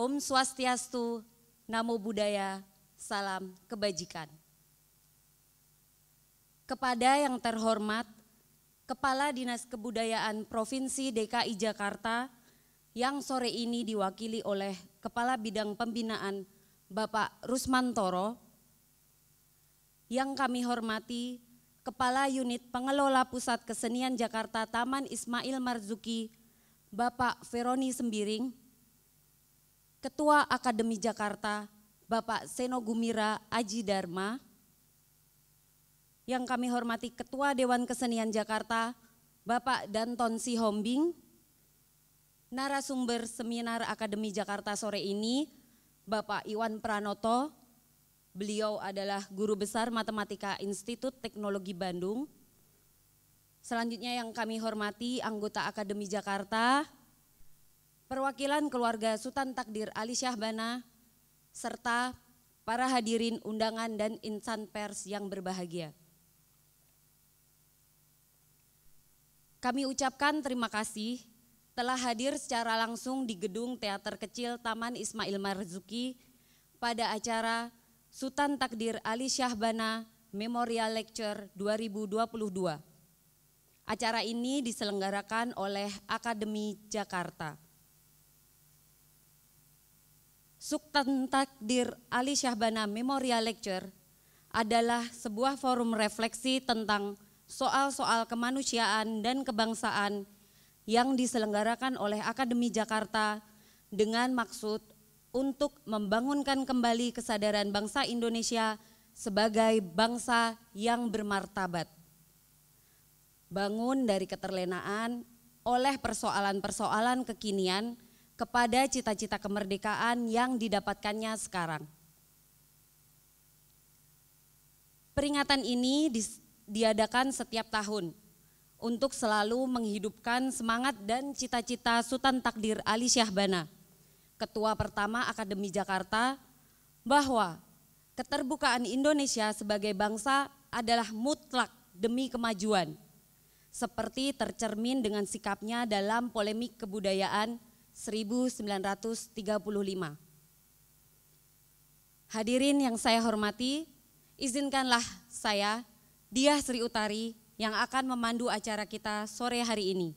Om Swastiastu, Namo Buddhaya, Salam Kebajikan. Kepada yang terhormat Kepala Dinas Kebudayaan Provinsi DKI Jakarta yang sore ini diwakili oleh Kepala Bidang Pembinaan Bapak Rusmantoro, yang kami hormati Kepala Unit Pengelola Pusat Kesenian Jakarta Taman Ismail Marzuki, Bapak Veroni Sembiring, Ketua Akademi Jakarta, Bapak Seno Gumira Aji Dharma, yang kami hormati Ketua Dewan Kesenian Jakarta, Bapak Danton Sihombing, narasumber seminar Akademi Jakarta sore ini, Bapak Iwan Pranoto, beliau adalah Guru Besar Matematika Institut Teknologi Bandung. Selanjutnya yang kami hormati anggota Akademi Jakarta, perwakilan keluarga Sultan Takdir Ali Syahbana, serta para hadirin undangan dan insan pers yang berbahagia. Kami ucapkan terima kasih telah hadir secara langsung di gedung teater kecil Taman Ismail Marzuki pada acara Sultan Takdir Ali Syahbana Memorial Lecture 2022. Acara ini diselenggarakan oleh Akademi Jakarta. Suktan Takdir Ali Syahbana Memorial Lecture adalah sebuah forum refleksi tentang soal-soal kemanusiaan dan kebangsaan yang diselenggarakan oleh Akademi Jakarta dengan maksud untuk membangunkan kembali kesadaran bangsa Indonesia sebagai bangsa yang bermartabat. Bangun dari keterlenaan oleh persoalan-persoalan kekinian kepada cita-cita kemerdekaan yang didapatkannya sekarang. Peringatan ini diadakan setiap tahun untuk selalu menghidupkan semangat dan cita-cita Sultan Takdir Ali Syahbana, Ketua Pertama Akademi Jakarta, bahwa keterbukaan Indonesia sebagai bangsa adalah mutlak demi kemajuan, seperti tercermin dengan sikapnya dalam polemik kebudayaan 1935. Hadirin yang saya hormati, izinkanlah saya, Dia Sri Utari, yang akan memandu acara kita sore hari ini.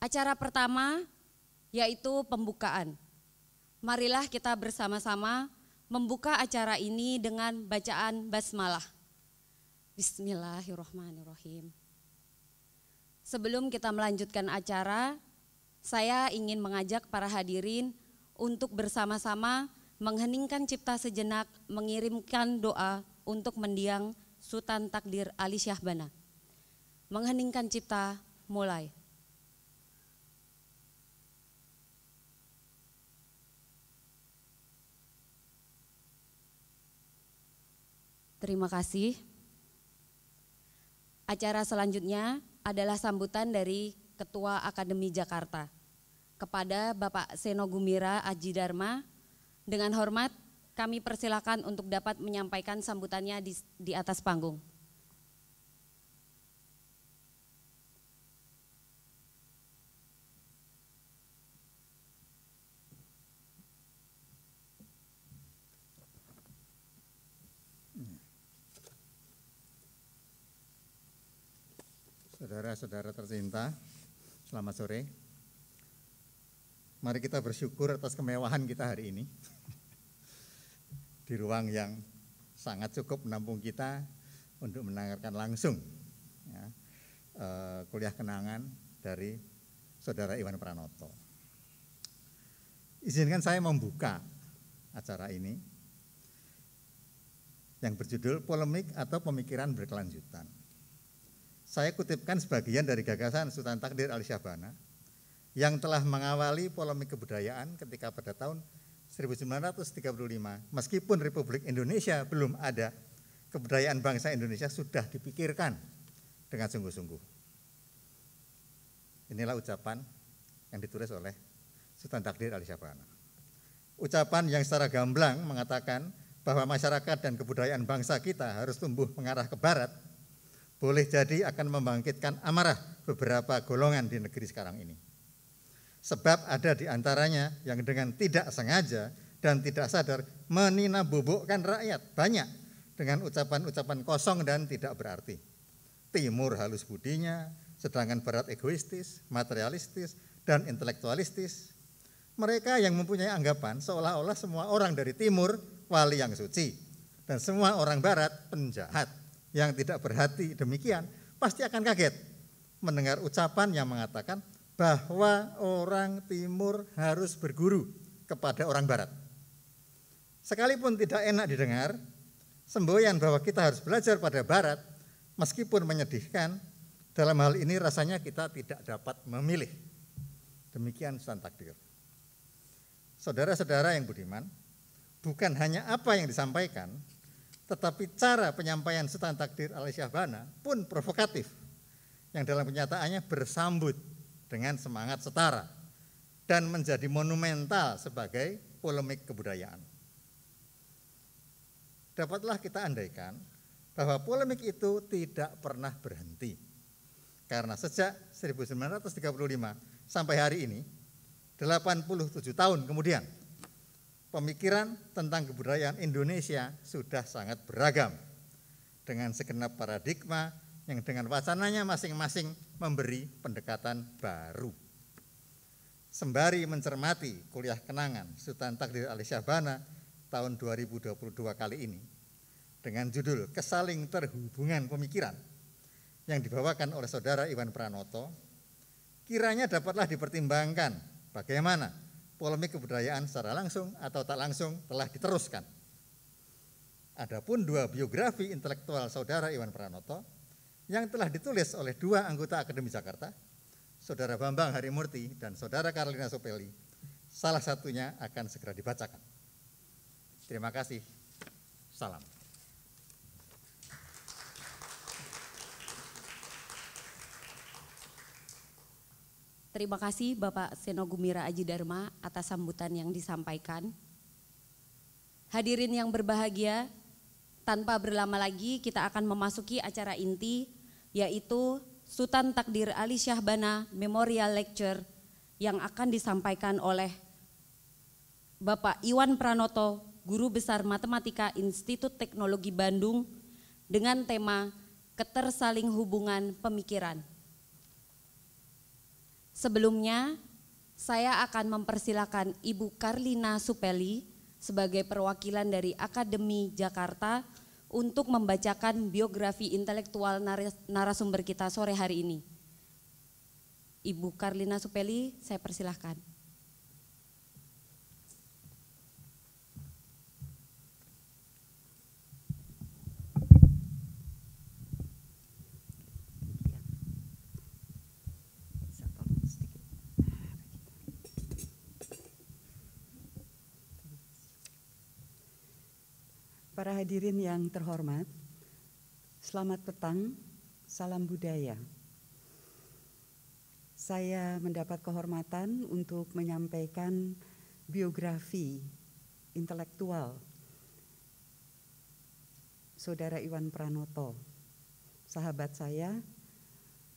Acara pertama yaitu pembukaan. Marilah kita bersama-sama membuka acara ini dengan bacaan basmalah. Bismillahirrahmanirrahim. Sebelum kita melanjutkan acara, saya ingin mengajak para hadirin untuk bersama-sama mengheningkan cipta sejenak, mengirimkan doa untuk mendiang Sultan Takdir Ali Syahbana. Mengheningkan cipta mulai. Terima kasih. Acara selanjutnya adalah sambutan dari Ketua Akademi Jakarta kepada Bapak Seno Gumira Aji Dharma. Dengan hormat kami persilakan untuk dapat menyampaikan sambutannya di, di atas panggung. Saudara-saudara tercinta, selamat sore. Mari kita bersyukur atas kemewahan kita hari ini. Di ruang yang sangat cukup menampung kita untuk mendengarkan langsung ya, eh, kuliah kenangan dari Saudara Iwan Pranoto. Izinkan saya membuka acara ini yang berjudul Polemik atau Pemikiran Berkelanjutan. Saya kutipkan sebagian dari gagasan Sultan Takdir Ali Syabana yang telah mengawali polemik kebudayaan ketika pada tahun 1935 meskipun Republik Indonesia belum ada kebudayaan bangsa Indonesia sudah dipikirkan dengan sungguh-sungguh. Inilah ucapan yang ditulis oleh Sultan Takdir Ali Syabana. Ucapan yang secara gamblang mengatakan bahwa masyarakat dan kebudayaan bangsa kita harus tumbuh mengarah ke barat boleh jadi akan membangkitkan amarah beberapa golongan di negeri sekarang ini. Sebab ada di antaranya yang dengan tidak sengaja dan tidak sadar meninabobokkan rakyat banyak dengan ucapan-ucapan kosong dan tidak berarti. Timur halus budinya, sedangkan barat egoistis, materialistis, dan intelektualistis. Mereka yang mempunyai anggapan seolah-olah semua orang dari timur wali yang suci dan semua orang barat penjahat yang tidak berhati demikian pasti akan kaget mendengar ucapan yang mengatakan bahwa orang timur harus berguru kepada orang barat. Sekalipun tidak enak didengar, semboyan bahwa kita harus belajar pada barat meskipun menyedihkan, dalam hal ini rasanya kita tidak dapat memilih. Demikian pesan takdir. Saudara-saudara yang budiman, bukan hanya apa yang disampaikan, tetapi cara penyampaian setan Takdir Ali Syahbana pun provokatif yang dalam kenyataannya bersambut dengan semangat setara dan menjadi monumental sebagai polemik kebudayaan. Dapatlah kita andaikan bahwa polemik itu tidak pernah berhenti. Karena sejak 1935 sampai hari ini, 87 tahun kemudian, pemikiran tentang kebudayaan Indonesia sudah sangat beragam dengan segenap paradigma yang dengan wacananya masing-masing memberi pendekatan baru. Sembari mencermati kuliah kenangan Sultan Takdir Ali Syahbana tahun 2022 kali ini dengan judul Kesaling Terhubungan Pemikiran yang dibawakan oleh Saudara Iwan Pranoto, kiranya dapatlah dipertimbangkan bagaimana polemik kebudayaan secara langsung atau tak langsung telah diteruskan. Adapun dua biografi intelektual saudara Iwan Pranoto yang telah ditulis oleh dua anggota Akademi Jakarta, saudara Bambang Harimurti dan saudara Karolina Sopeli, salah satunya akan segera dibacakan. Terima kasih. Salam. Terima kasih Bapak Senogumira Aji Dharma atas sambutan yang disampaikan. Hadirin yang berbahagia, tanpa berlama lagi kita akan memasuki acara inti yaitu Sultan Takdir Ali Syahbana Memorial Lecture yang akan disampaikan oleh Bapak Iwan Pranoto, Guru Besar Matematika Institut Teknologi Bandung dengan tema Ketersaling Hubungan Pemikiran. Sebelumnya, saya akan mempersilahkan Ibu Karlina Supeli sebagai perwakilan dari Akademi Jakarta untuk membacakan biografi intelektual narasumber kita sore hari ini. Ibu Karlina Supeli, saya persilahkan. Para hadirin yang terhormat, selamat petang, salam budaya. Saya mendapat kehormatan untuk menyampaikan biografi intelektual Saudara Iwan Pranoto, sahabat saya,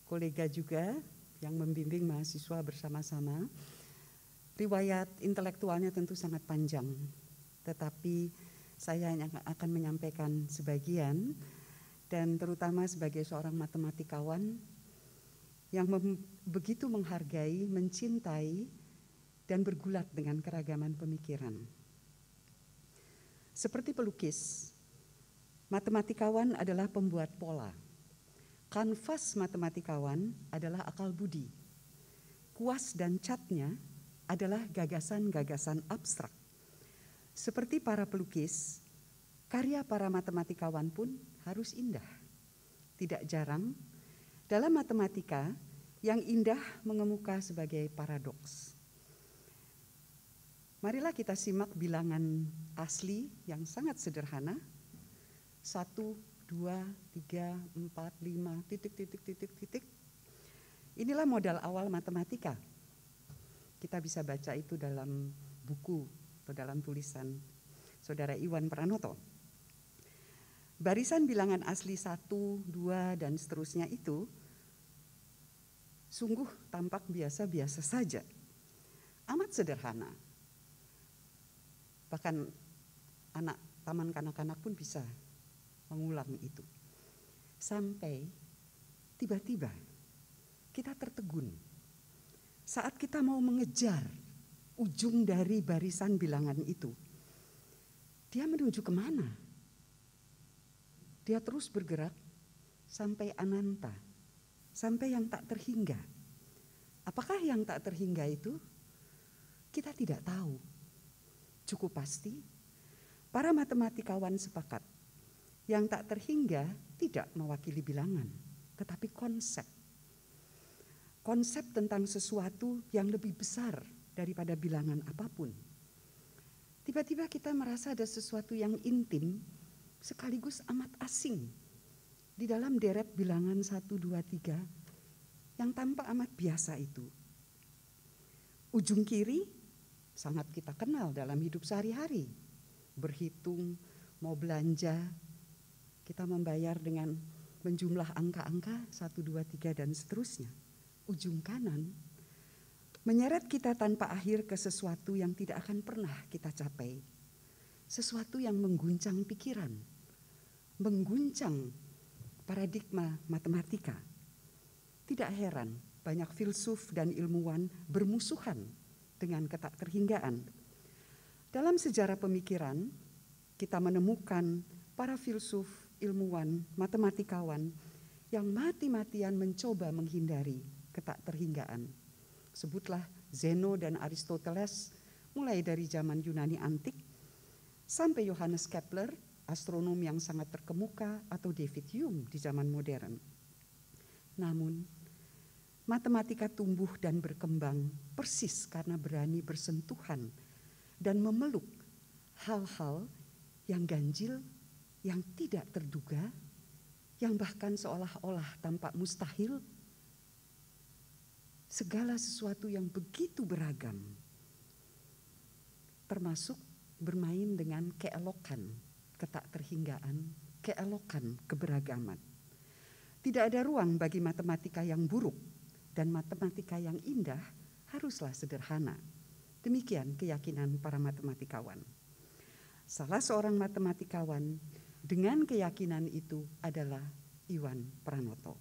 kolega juga yang membimbing mahasiswa bersama-sama. Riwayat intelektualnya tentu sangat panjang, tetapi saya hanya akan menyampaikan sebagian dan terutama sebagai seorang matematikawan yang begitu menghargai, mencintai, dan bergulat dengan keragaman pemikiran. Seperti pelukis, matematikawan adalah pembuat pola. Kanvas matematikawan adalah akal budi. Kuas dan catnya adalah gagasan-gagasan abstrak. Seperti para pelukis, karya para matematikawan pun harus indah. Tidak jarang, dalam matematika, yang indah mengemuka sebagai paradoks. Marilah kita simak bilangan asli yang sangat sederhana. Satu, dua, tiga, empat, lima, titik, titik, titik, titik. Inilah modal awal matematika. Kita bisa baca itu dalam buku atau dalam tulisan saudara Iwan Pranoto. Barisan bilangan asli satu dua dan seterusnya itu sungguh tampak biasa-biasa saja. Amat sederhana. Bahkan anak taman kanak-kanak pun bisa mengulang itu. Sampai tiba-tiba kita tertegun saat kita mau mengejar ujung dari barisan bilangan itu. Dia menuju kemana? Dia terus bergerak sampai ananta, sampai yang tak terhingga. Apakah yang tak terhingga itu? Kita tidak tahu. Cukup pasti, para matematikawan sepakat yang tak terhingga tidak mewakili bilangan, tetapi konsep. Konsep tentang sesuatu yang lebih besar daripada bilangan apapun. Tiba-tiba kita merasa ada sesuatu yang intim sekaligus amat asing di dalam deret bilangan 1, 2, 3 yang tampak amat biasa itu. Ujung kiri sangat kita kenal dalam hidup sehari-hari. Berhitung, mau belanja, kita membayar dengan menjumlah angka-angka 1, 2, 3 dan seterusnya. Ujung kanan menyeret kita tanpa akhir ke sesuatu yang tidak akan pernah kita capai. Sesuatu yang mengguncang pikiran, mengguncang paradigma matematika. Tidak heran banyak filsuf dan ilmuwan bermusuhan dengan ketak terhinggaan. Dalam sejarah pemikiran, kita menemukan para filsuf, ilmuwan, matematikawan yang mati-matian mencoba menghindari ketak terhinggaan sebutlah Zeno dan Aristoteles mulai dari zaman Yunani antik sampai Johannes Kepler, astronom yang sangat terkemuka atau David Hume di zaman modern. Namun, matematika tumbuh dan berkembang persis karena berani bersentuhan dan memeluk hal-hal yang ganjil, yang tidak terduga, yang bahkan seolah-olah tampak mustahil segala sesuatu yang begitu beragam, termasuk bermain dengan keelokan, ketak terhinggaan, keelokan, keberagaman. Tidak ada ruang bagi matematika yang buruk dan matematika yang indah haruslah sederhana. Demikian keyakinan para matematikawan. Salah seorang matematikawan dengan keyakinan itu adalah Iwan Pranoto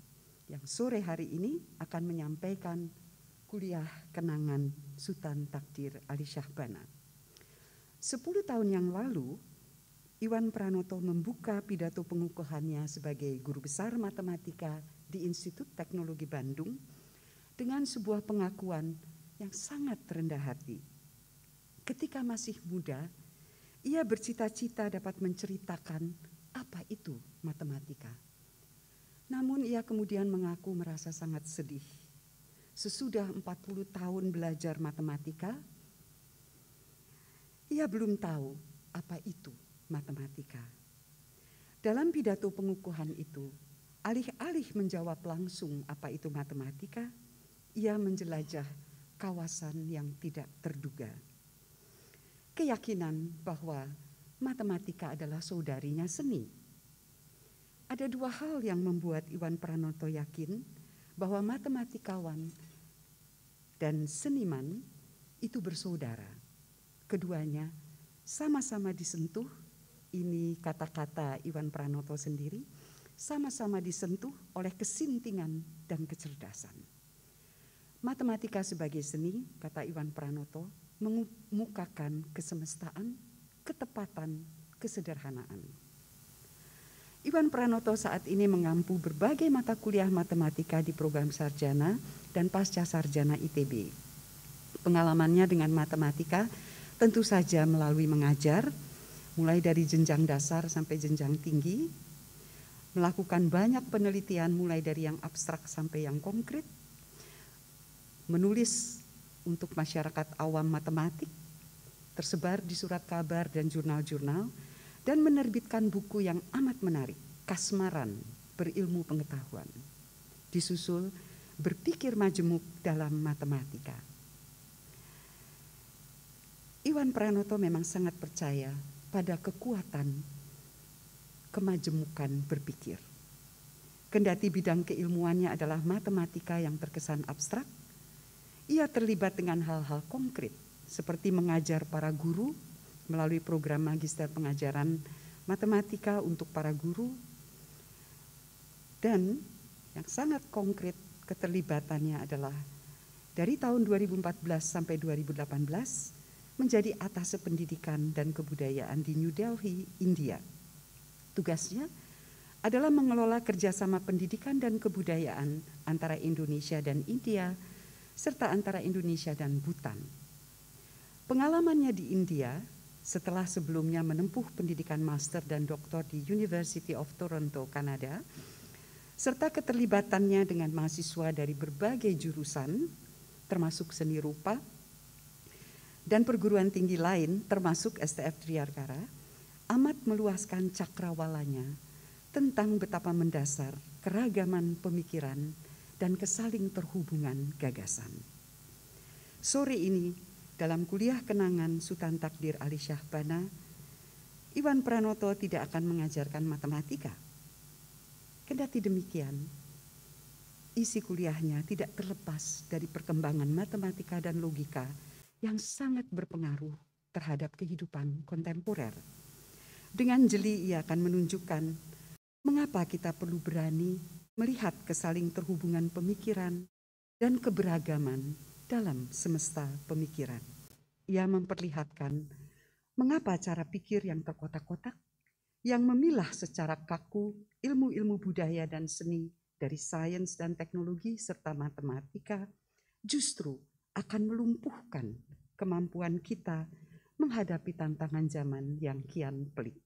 yang sore hari ini akan menyampaikan kuliah kenangan Sultan Takdir Ali Syahbana. Sepuluh tahun yang lalu, Iwan Pranoto membuka pidato pengukuhannya sebagai guru besar matematika di Institut Teknologi Bandung dengan sebuah pengakuan yang sangat rendah hati. Ketika masih muda, ia bercita-cita dapat menceritakan apa itu matematika. Namun ia kemudian mengaku merasa sangat sedih sesudah 40 tahun belajar matematika, ia belum tahu apa itu matematika. Dalam pidato pengukuhan itu, alih-alih menjawab langsung apa itu matematika, ia menjelajah kawasan yang tidak terduga. Keyakinan bahwa matematika adalah saudarinya seni. Ada dua hal yang membuat Iwan Pranoto yakin bahwa matematikawan dan seniman itu bersaudara. Keduanya sama-sama disentuh, ini kata-kata Iwan Pranoto sendiri, sama-sama disentuh oleh kesintingan dan kecerdasan. Matematika sebagai seni, kata Iwan Pranoto, mengemukakan kesemestaan, ketepatan, kesederhanaan. Iwan Pranoto saat ini mengampu berbagai mata kuliah matematika di program sarjana dan pasca sarjana ITB. Pengalamannya dengan matematika tentu saja melalui mengajar, mulai dari jenjang dasar sampai jenjang tinggi, melakukan banyak penelitian mulai dari yang abstrak sampai yang konkret, menulis untuk masyarakat awam matematik, tersebar di surat kabar dan jurnal-jurnal, dan menerbitkan buku yang amat menarik, Kasmaran Berilmu Pengetahuan. Disusul Berpikir Majemuk dalam Matematika. Iwan Pranoto memang sangat percaya pada kekuatan kemajemukan berpikir. Kendati bidang keilmuannya adalah matematika yang terkesan abstrak, ia terlibat dengan hal-hal konkret seperti mengajar para guru melalui program magister pengajaran matematika untuk para guru dan yang sangat konkret keterlibatannya adalah dari tahun 2014 sampai 2018 menjadi atas pendidikan dan kebudayaan di New Delhi, India. Tugasnya adalah mengelola kerjasama pendidikan dan kebudayaan antara Indonesia dan India, serta antara Indonesia dan Bhutan. Pengalamannya di India setelah sebelumnya menempuh pendidikan master dan doktor di University of Toronto, Kanada, serta keterlibatannya dengan mahasiswa dari berbagai jurusan, termasuk seni rupa, dan perguruan tinggi lain, termasuk STF Triarkara, amat meluaskan cakrawalanya tentang betapa mendasar keragaman pemikiran dan kesaling terhubungan gagasan. Sore ini dalam kuliah kenangan Sultan Takdir Ali Syahbana, Iwan Pranoto tidak akan mengajarkan matematika. Kendati demikian, isi kuliahnya tidak terlepas dari perkembangan matematika dan logika yang sangat berpengaruh terhadap kehidupan kontemporer. Dengan jeli ia akan menunjukkan mengapa kita perlu berani melihat kesaling terhubungan pemikiran dan keberagaman dalam semesta pemikiran. Ia memperlihatkan mengapa cara pikir yang terkotak-kotak, yang memilah secara kaku ilmu-ilmu budaya dan seni dari sains dan teknologi serta matematika, justru akan melumpuhkan kemampuan kita menghadapi tantangan zaman yang kian pelik.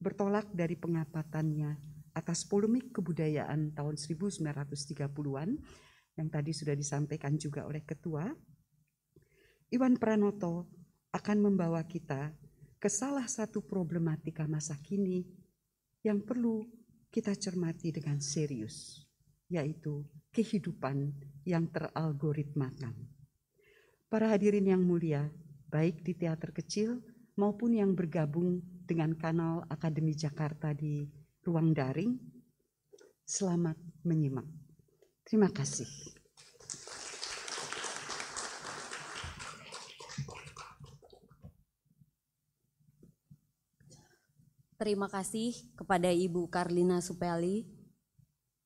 Bertolak dari pengapatannya atas polemik kebudayaan tahun 1930-an, yang tadi sudah disampaikan juga oleh ketua, Iwan Pranoto akan membawa kita ke salah satu problematika masa kini yang perlu kita cermati dengan serius, yaitu kehidupan yang teralgoritmakan. Para hadirin yang mulia, baik di teater kecil maupun yang bergabung dengan kanal Akademi Jakarta di ruang daring, selamat menyimak. Terima kasih. Terima kasih kepada Ibu Karlina Supeli.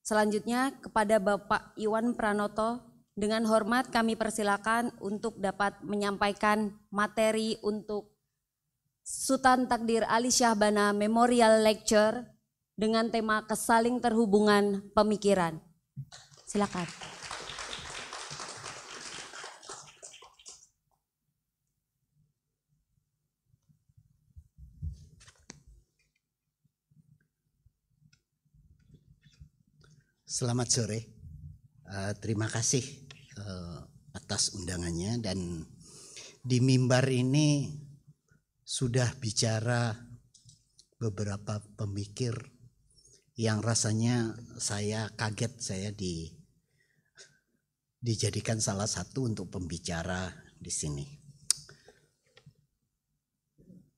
Selanjutnya kepada Bapak Iwan Pranoto, dengan hormat kami persilakan untuk dapat menyampaikan materi untuk Sultan Takdir Ali Syahbana Memorial Lecture dengan tema Kesaling Terhubungan Pemikiran. Silakan. Selamat sore. Uh, terima kasih uh, atas undangannya dan di mimbar ini sudah bicara beberapa pemikir yang rasanya saya kaget saya di dijadikan salah satu untuk pembicara di sini.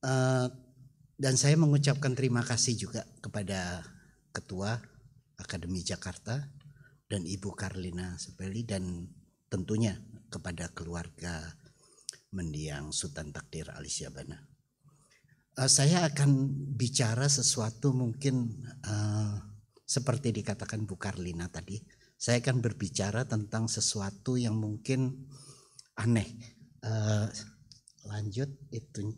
Uh, dan saya mengucapkan terima kasih juga kepada Ketua Akademi Jakarta dan Ibu Karlina Sepeli dan tentunya kepada keluarga mendiang Sultan Takdir Alisya Bana. Uh, saya akan bicara sesuatu mungkin uh, seperti dikatakan Bu Karlina tadi saya akan berbicara tentang sesuatu yang mungkin aneh. Uh, lanjut itu.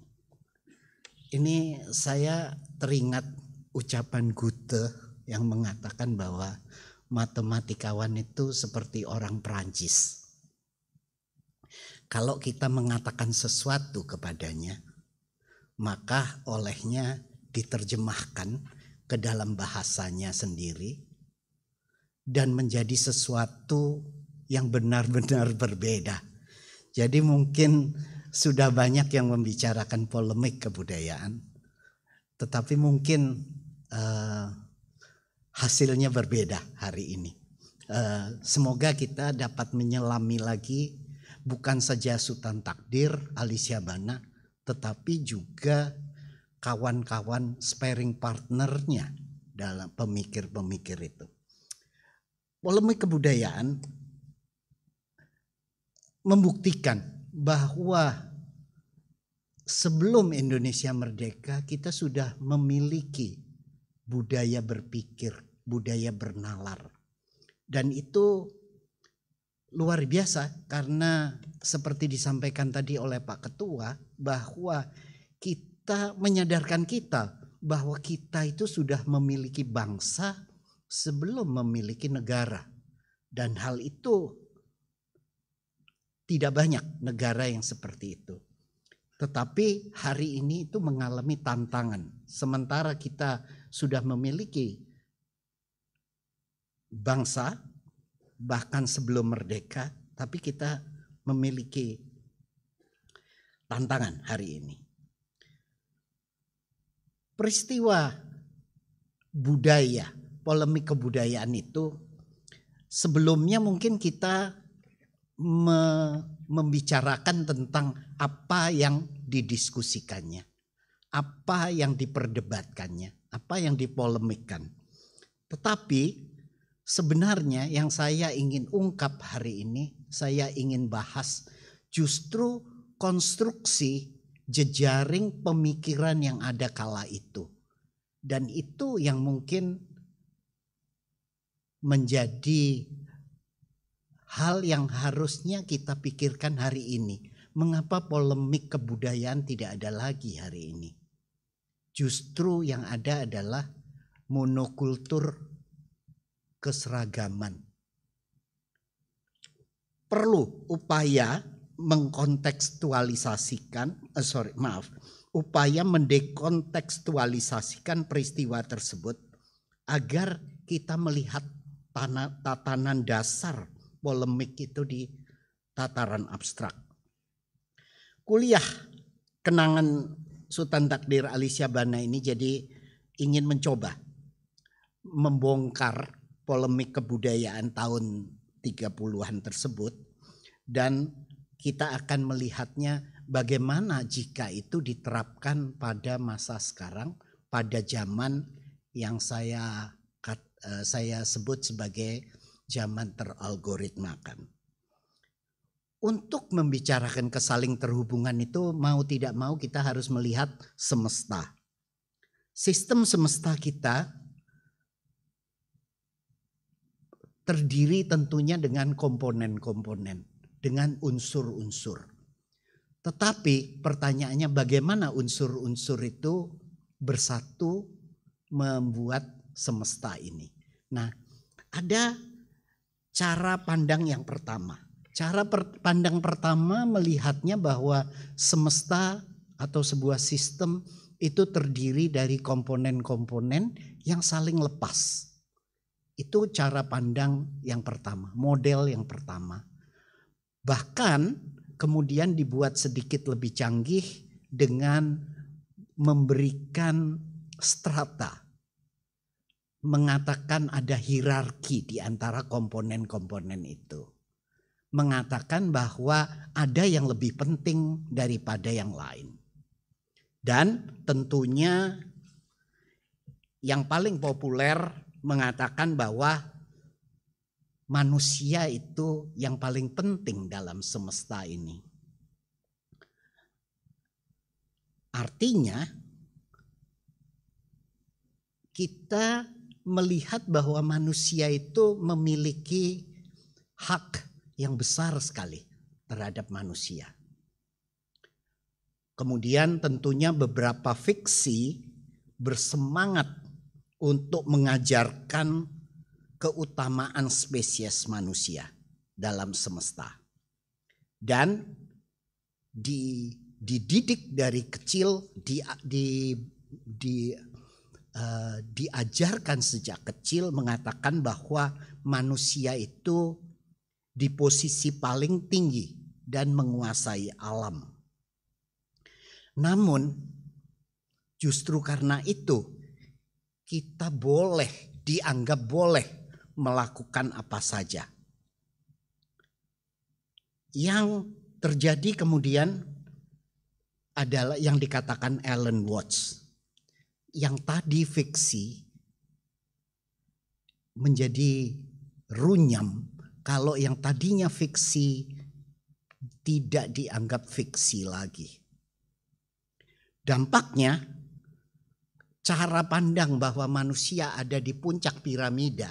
Ini saya teringat ucapan Gute yang mengatakan bahwa matematikawan itu seperti orang Perancis. Kalau kita mengatakan sesuatu kepadanya, maka olehnya diterjemahkan ke dalam bahasanya sendiri dan menjadi sesuatu yang benar-benar berbeda. Jadi mungkin sudah banyak yang membicarakan polemik kebudayaan, tetapi mungkin uh, hasilnya berbeda hari ini. Uh, semoga kita dapat menyelami lagi bukan saja Sultan Takdir, Alicia Bana, tetapi juga kawan-kawan sparing partnernya dalam pemikir-pemikir itu polemik kebudayaan membuktikan bahwa sebelum Indonesia merdeka kita sudah memiliki budaya berpikir, budaya bernalar. Dan itu luar biasa karena seperti disampaikan tadi oleh Pak Ketua bahwa kita menyadarkan kita bahwa kita itu sudah memiliki bangsa sebelum memiliki negara. Dan hal itu tidak banyak negara yang seperti itu. Tetapi hari ini itu mengalami tantangan. Sementara kita sudah memiliki bangsa bahkan sebelum merdeka, tapi kita memiliki tantangan hari ini. Peristiwa budaya polemik kebudayaan itu sebelumnya mungkin kita me membicarakan tentang apa yang didiskusikannya, apa yang diperdebatkannya, apa yang dipolemikan. Tetapi sebenarnya yang saya ingin ungkap hari ini, saya ingin bahas justru konstruksi jejaring pemikiran yang ada kala itu. Dan itu yang mungkin menjadi hal yang harusnya kita pikirkan hari ini. Mengapa polemik kebudayaan tidak ada lagi hari ini? Justru yang ada adalah monokultur keseragaman. Perlu upaya mengkontekstualisasikan, uh, sorry maaf, upaya mendekontekstualisasikan peristiwa tersebut agar kita melihat tanah, tatanan dasar polemik itu di tataran abstrak. Kuliah kenangan Sultan Takdir Alisya Bana ini jadi ingin mencoba membongkar polemik kebudayaan tahun 30-an tersebut dan kita akan melihatnya bagaimana jika itu diterapkan pada masa sekarang pada zaman yang saya Eh, saya sebut sebagai zaman teralgoritmakan. Untuk membicarakan kesaling terhubungan itu mau tidak mau kita harus melihat semesta. Sistem semesta kita terdiri tentunya dengan komponen-komponen, dengan unsur-unsur. Tetapi pertanyaannya bagaimana unsur-unsur itu bersatu membuat semesta ini. Nah, ada cara pandang yang pertama. Cara per, pandang pertama melihatnya bahwa semesta atau sebuah sistem itu terdiri dari komponen-komponen yang saling lepas. Itu cara pandang yang pertama, model yang pertama. Bahkan kemudian dibuat sedikit lebih canggih dengan memberikan strata mengatakan ada hierarki di antara komponen-komponen itu. Mengatakan bahwa ada yang lebih penting daripada yang lain. Dan tentunya yang paling populer mengatakan bahwa manusia itu yang paling penting dalam semesta ini. Artinya kita melihat bahwa manusia itu memiliki hak yang besar sekali terhadap manusia. Kemudian tentunya beberapa fiksi bersemangat untuk mengajarkan keutamaan spesies manusia dalam semesta. Dan dididik dari kecil di, di, di Eh, diajarkan sejak kecil mengatakan bahwa manusia itu di posisi paling tinggi dan menguasai alam. Namun, justru karena itu kita boleh dianggap boleh melakukan apa saja. Yang terjadi kemudian adalah yang dikatakan Alan Watts yang tadi fiksi menjadi runyam kalau yang tadinya fiksi tidak dianggap fiksi lagi. Dampaknya cara pandang bahwa manusia ada di puncak piramida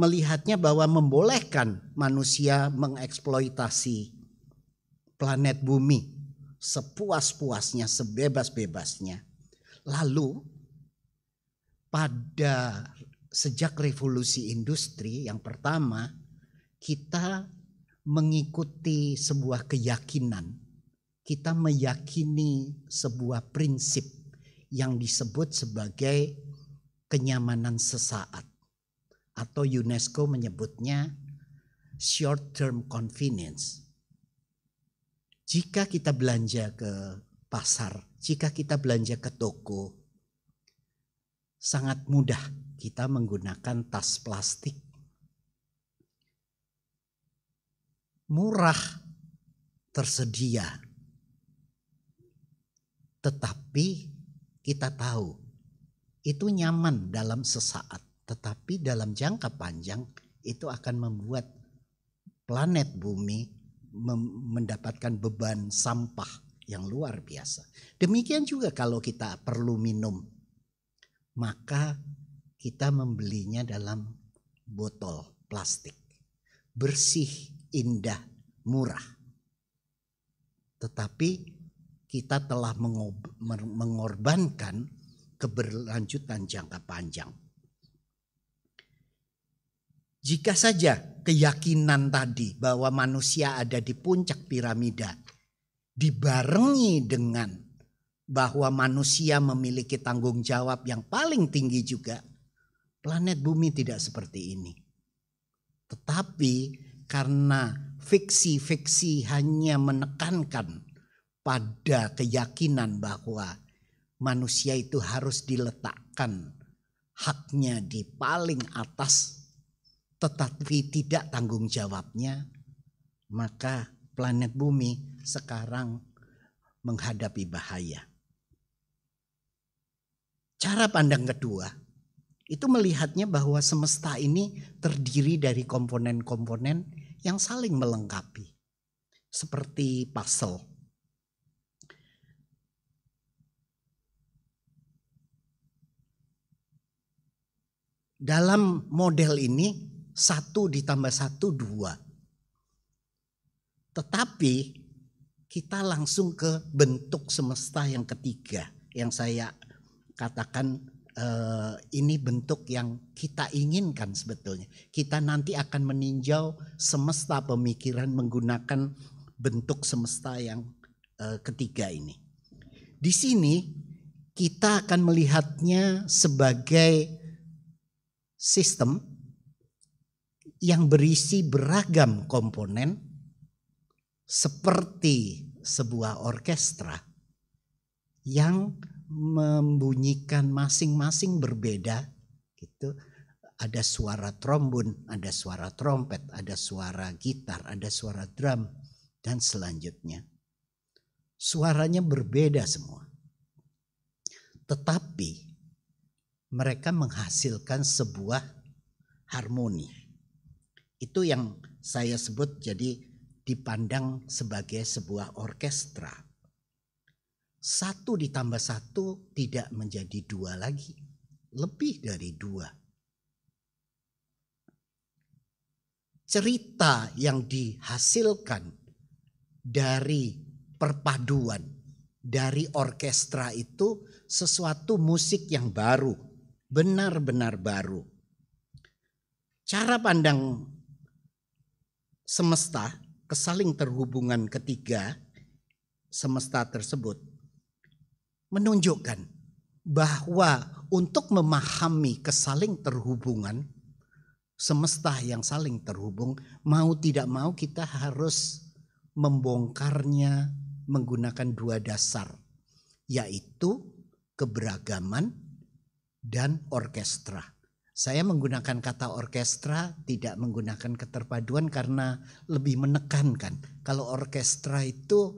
melihatnya bahwa membolehkan manusia mengeksploitasi planet bumi sepuas-puasnya, sebebas-bebasnya Lalu pada sejak revolusi industri yang pertama kita mengikuti sebuah keyakinan. Kita meyakini sebuah prinsip yang disebut sebagai kenyamanan sesaat atau UNESCO menyebutnya short term convenience. Jika kita belanja ke pasar jika kita belanja ke toko, sangat mudah kita menggunakan tas plastik. Murah, tersedia. Tetapi kita tahu itu nyaman dalam sesaat. Tetapi dalam jangka panjang itu akan membuat planet bumi mendapatkan beban sampah yang luar biasa. Demikian juga kalau kita perlu minum, maka kita membelinya dalam botol plastik. Bersih, indah, murah. Tetapi kita telah mengorbankan keberlanjutan jangka panjang. Jika saja keyakinan tadi bahwa manusia ada di puncak piramida dibarengi dengan bahwa manusia memiliki tanggung jawab yang paling tinggi juga, planet bumi tidak seperti ini. Tetapi karena fiksi-fiksi hanya menekankan pada keyakinan bahwa manusia itu harus diletakkan haknya di paling atas, tetapi tidak tanggung jawabnya, maka planet bumi sekarang menghadapi bahaya. Cara pandang kedua itu melihatnya bahwa semesta ini terdiri dari komponen-komponen yang saling melengkapi, seperti puzzle. Dalam model ini, satu ditambah satu, dua tetapi kita langsung ke bentuk semesta yang ketiga yang saya katakan eh, ini bentuk yang kita inginkan sebetulnya. Kita nanti akan meninjau semesta pemikiran menggunakan bentuk semesta yang eh, ketiga ini. Di sini kita akan melihatnya sebagai sistem yang berisi beragam komponen seperti sebuah orkestra yang membunyikan masing-masing berbeda gitu ada suara trombon, ada suara trompet, ada suara gitar, ada suara drum dan selanjutnya. Suaranya berbeda semua. Tetapi mereka menghasilkan sebuah harmoni. Itu yang saya sebut jadi dipandang sebagai sebuah orkestra. Satu ditambah satu tidak menjadi dua lagi, lebih dari dua. Cerita yang dihasilkan dari perpaduan dari orkestra itu sesuatu musik yang baru, benar-benar baru. Cara pandang semesta kesaling terhubungan ketiga semesta tersebut menunjukkan bahwa untuk memahami kesaling terhubungan semesta yang saling terhubung mau tidak mau kita harus membongkarnya menggunakan dua dasar yaitu keberagaman dan orkestra. Saya menggunakan kata orkestra, tidak menggunakan keterpaduan karena lebih menekankan. Kalau orkestra itu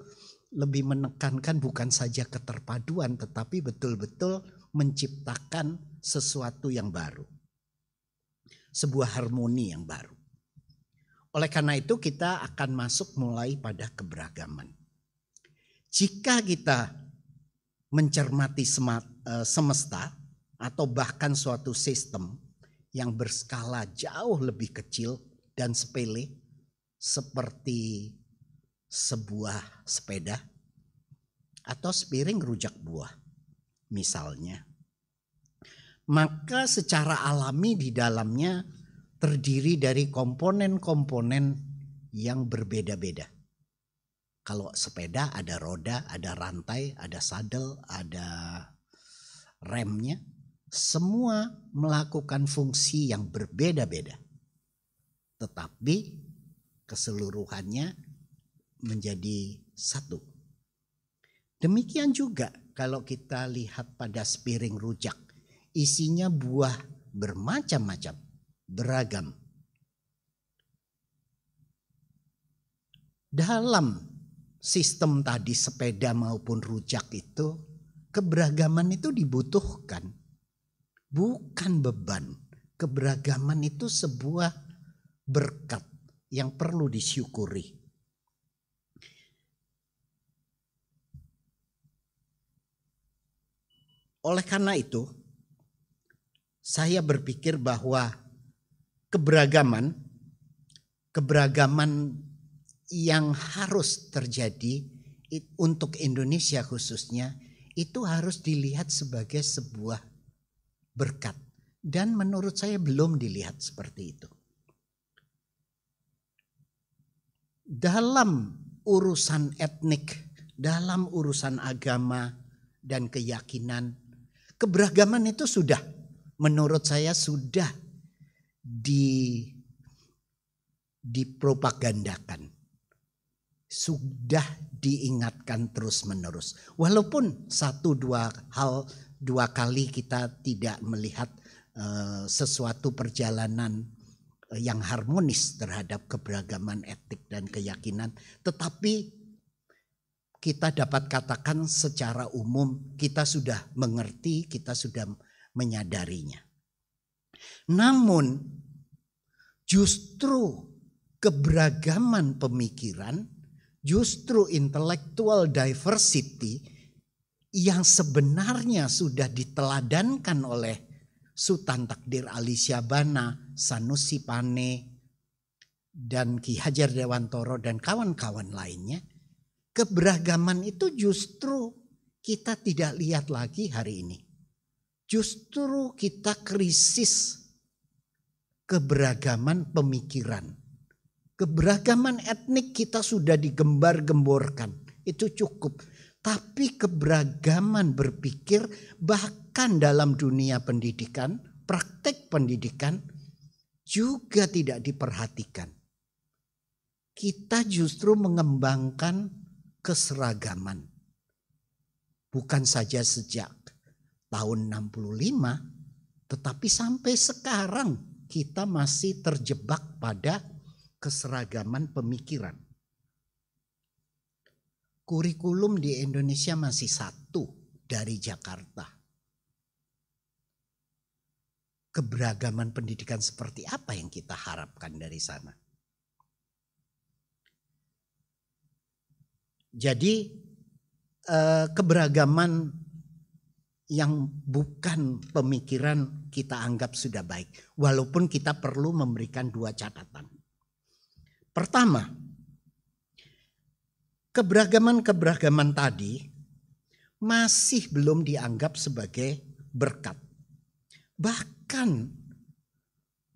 lebih menekankan bukan saja keterpaduan, tetapi betul-betul menciptakan sesuatu yang baru, sebuah harmoni yang baru. Oleh karena itu, kita akan masuk mulai pada keberagaman. Jika kita mencermati eh, semesta atau bahkan suatu sistem, yang berskala jauh lebih kecil dan sepele seperti sebuah sepeda atau sepiring rujak buah misalnya. Maka secara alami di dalamnya terdiri dari komponen-komponen yang berbeda-beda. Kalau sepeda ada roda, ada rantai, ada sadel, ada remnya semua melakukan fungsi yang berbeda-beda. Tetapi keseluruhannya menjadi satu. Demikian juga kalau kita lihat pada sepiring rujak. Isinya buah bermacam-macam, beragam. Dalam sistem tadi sepeda maupun rujak itu, keberagaman itu dibutuhkan bukan beban. Keberagaman itu sebuah berkat yang perlu disyukuri. Oleh karena itu, saya berpikir bahwa keberagaman keberagaman yang harus terjadi untuk Indonesia khususnya itu harus dilihat sebagai sebuah berkat. Dan menurut saya belum dilihat seperti itu. Dalam urusan etnik, dalam urusan agama dan keyakinan, keberagaman itu sudah menurut saya sudah di dipropagandakan. Sudah diingatkan terus-menerus. Walaupun satu dua hal dua kali kita tidak melihat eh, sesuatu perjalanan eh, yang harmonis terhadap keberagaman etik dan keyakinan, tetapi kita dapat katakan secara umum kita sudah mengerti, kita sudah menyadarinya. Namun justru keberagaman pemikiran, justru intellectual diversity yang sebenarnya sudah diteladankan oleh Sultan Takdir Ali Syabana, Sanusi Pane, dan Ki Hajar Dewantoro dan kawan-kawan lainnya, keberagaman itu justru kita tidak lihat lagi hari ini. Justru kita krisis keberagaman pemikiran. Keberagaman etnik kita sudah digembar-gemborkan. Itu cukup tapi keberagaman berpikir bahkan dalam dunia pendidikan, praktek pendidikan juga tidak diperhatikan. Kita justru mengembangkan keseragaman. Bukan saja sejak tahun 65 tetapi sampai sekarang kita masih terjebak pada keseragaman pemikiran kurikulum di Indonesia masih satu dari Jakarta. Keberagaman pendidikan seperti apa yang kita harapkan dari sana? Jadi eh, keberagaman yang bukan pemikiran kita anggap sudah baik. Walaupun kita perlu memberikan dua catatan. Pertama, keberagaman-keberagaman tadi masih belum dianggap sebagai berkat. Bahkan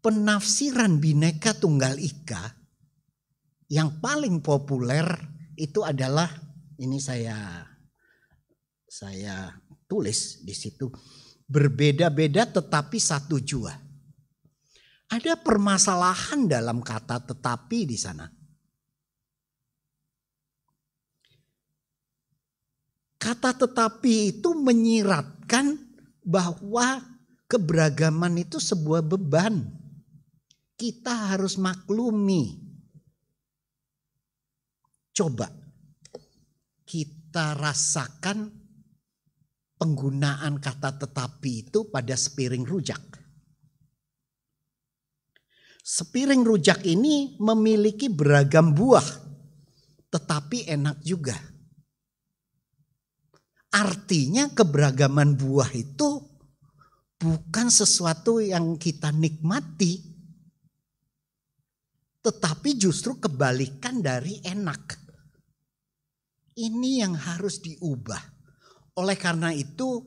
penafsiran bineka tunggal ika yang paling populer itu adalah ini saya saya tulis di situ berbeda-beda tetapi satu jua. Ada permasalahan dalam kata tetapi di sana. Kata tetapi itu menyiratkan bahwa keberagaman itu sebuah beban. Kita harus maklumi. Coba kita rasakan penggunaan kata tetapi itu pada sepiring rujak. Sepiring rujak ini memiliki beragam buah, tetapi enak juga Artinya keberagaman buah itu bukan sesuatu yang kita nikmati. Tetapi justru kebalikan dari enak. Ini yang harus diubah. Oleh karena itu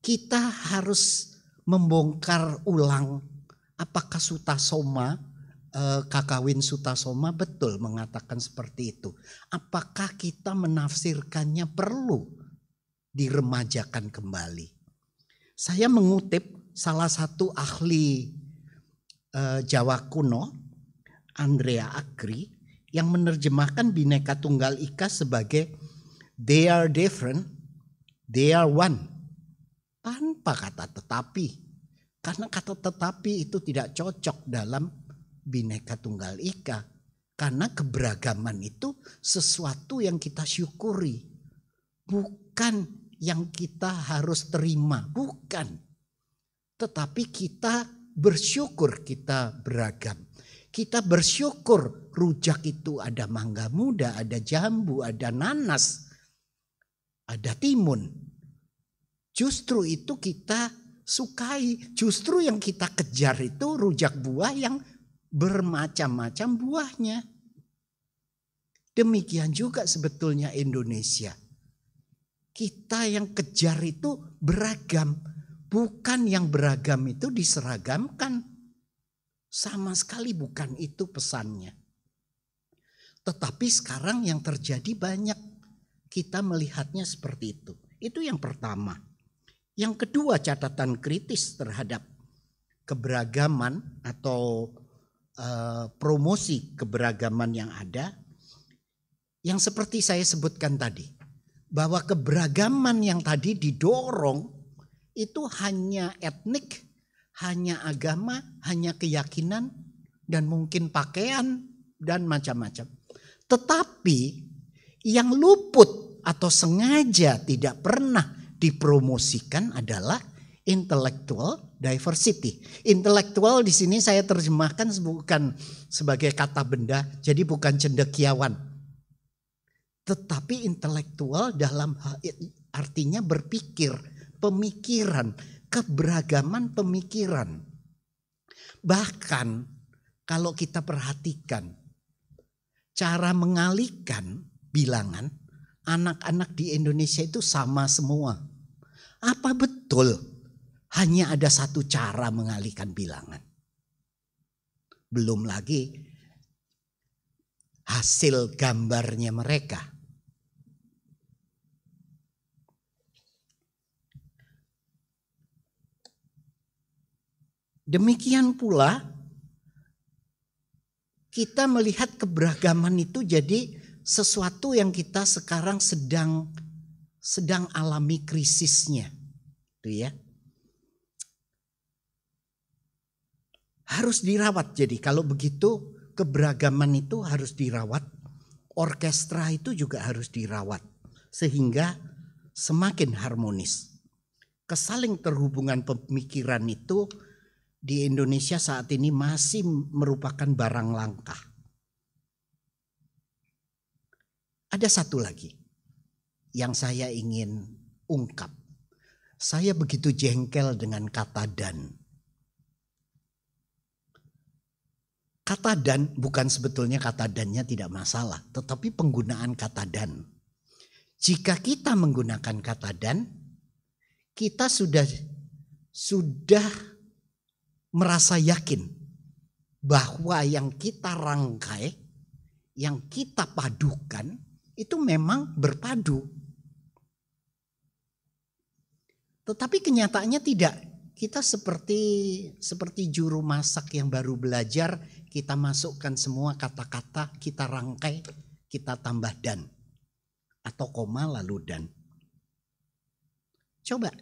kita harus membongkar ulang apakah Suta Soma eh, Kakawin Suta Soma betul mengatakan seperti itu. Apakah kita menafsirkannya perlu? diremajakan kembali. Saya mengutip salah satu ahli eh, Jawa kuno, Andrea Agri, yang menerjemahkan bineka Tunggal Ika sebagai they are different, they are one. Tanpa kata tetapi. Karena kata tetapi itu tidak cocok dalam bineka Tunggal Ika. Karena keberagaman itu sesuatu yang kita syukuri. Bukan yang kita harus terima, bukan. Tetapi kita bersyukur kita beragam. Kita bersyukur rujak itu ada mangga muda, ada jambu, ada nanas, ada timun. Justru itu kita sukai, justru yang kita kejar itu rujak buah yang bermacam-macam buahnya. Demikian juga sebetulnya Indonesia kita yang kejar itu beragam. Bukan yang beragam itu diseragamkan. Sama sekali bukan itu pesannya. Tetapi sekarang yang terjadi banyak. Kita melihatnya seperti itu. Itu yang pertama. Yang kedua catatan kritis terhadap keberagaman atau uh, promosi keberagaman yang ada. Yang seperti saya sebutkan tadi bahwa keberagaman yang tadi didorong itu hanya etnik, hanya agama, hanya keyakinan, dan mungkin pakaian, dan macam-macam. Tetapi yang luput atau sengaja tidak pernah dipromosikan adalah intellectual diversity. Intellectual di sini saya terjemahkan bukan sebagai kata benda, jadi bukan cendekiawan tetapi intelektual dalam artinya berpikir, pemikiran, keberagaman pemikiran. Bahkan kalau kita perhatikan cara mengalihkan bilangan anak-anak di Indonesia itu sama semua. Apa betul hanya ada satu cara mengalihkan bilangan? Belum lagi hasil gambarnya mereka Demikian pula kita melihat keberagaman itu jadi sesuatu yang kita sekarang sedang sedang alami krisisnya. Itu ya. Harus dirawat jadi kalau begitu keberagaman itu harus dirawat, orkestra itu juga harus dirawat sehingga semakin harmonis. Kesaling terhubungan pemikiran itu di Indonesia saat ini masih merupakan barang langka. Ada satu lagi yang saya ingin ungkap. Saya begitu jengkel dengan kata dan. Kata dan bukan sebetulnya kata dannya tidak masalah, tetapi penggunaan kata dan. Jika kita menggunakan kata dan, kita sudah sudah merasa yakin bahwa yang kita rangkai, yang kita padukan itu memang berpadu. Tetapi kenyataannya tidak. Kita seperti seperti juru masak yang baru belajar, kita masukkan semua kata-kata, kita rangkai, kita tambah dan atau koma lalu dan. Coba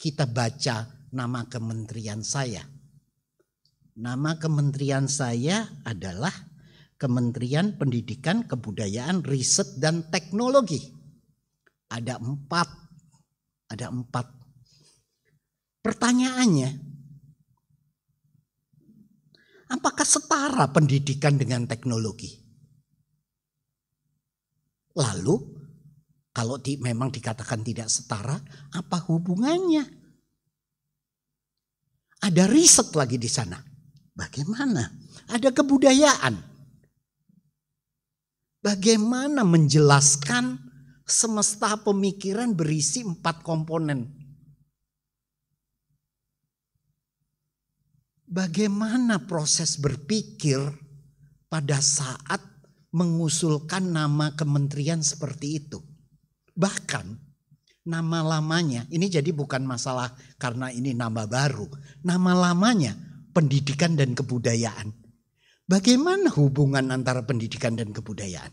kita baca nama kementerian saya. Nama kementerian saya adalah Kementerian Pendidikan, Kebudayaan, Riset, dan Teknologi. Ada empat, ada empat. Pertanyaannya, apakah setara pendidikan dengan teknologi? Lalu, kalau di, memang dikatakan tidak setara, apa hubungannya ada riset lagi di sana. Bagaimana? Ada kebudayaan. Bagaimana menjelaskan semesta pemikiran berisi empat komponen? Bagaimana proses berpikir pada saat mengusulkan nama kementerian seperti itu? Bahkan nama lamanya ini jadi bukan masalah karena ini nama baru. Nama lamanya pendidikan dan kebudayaan. Bagaimana hubungan antara pendidikan dan kebudayaan?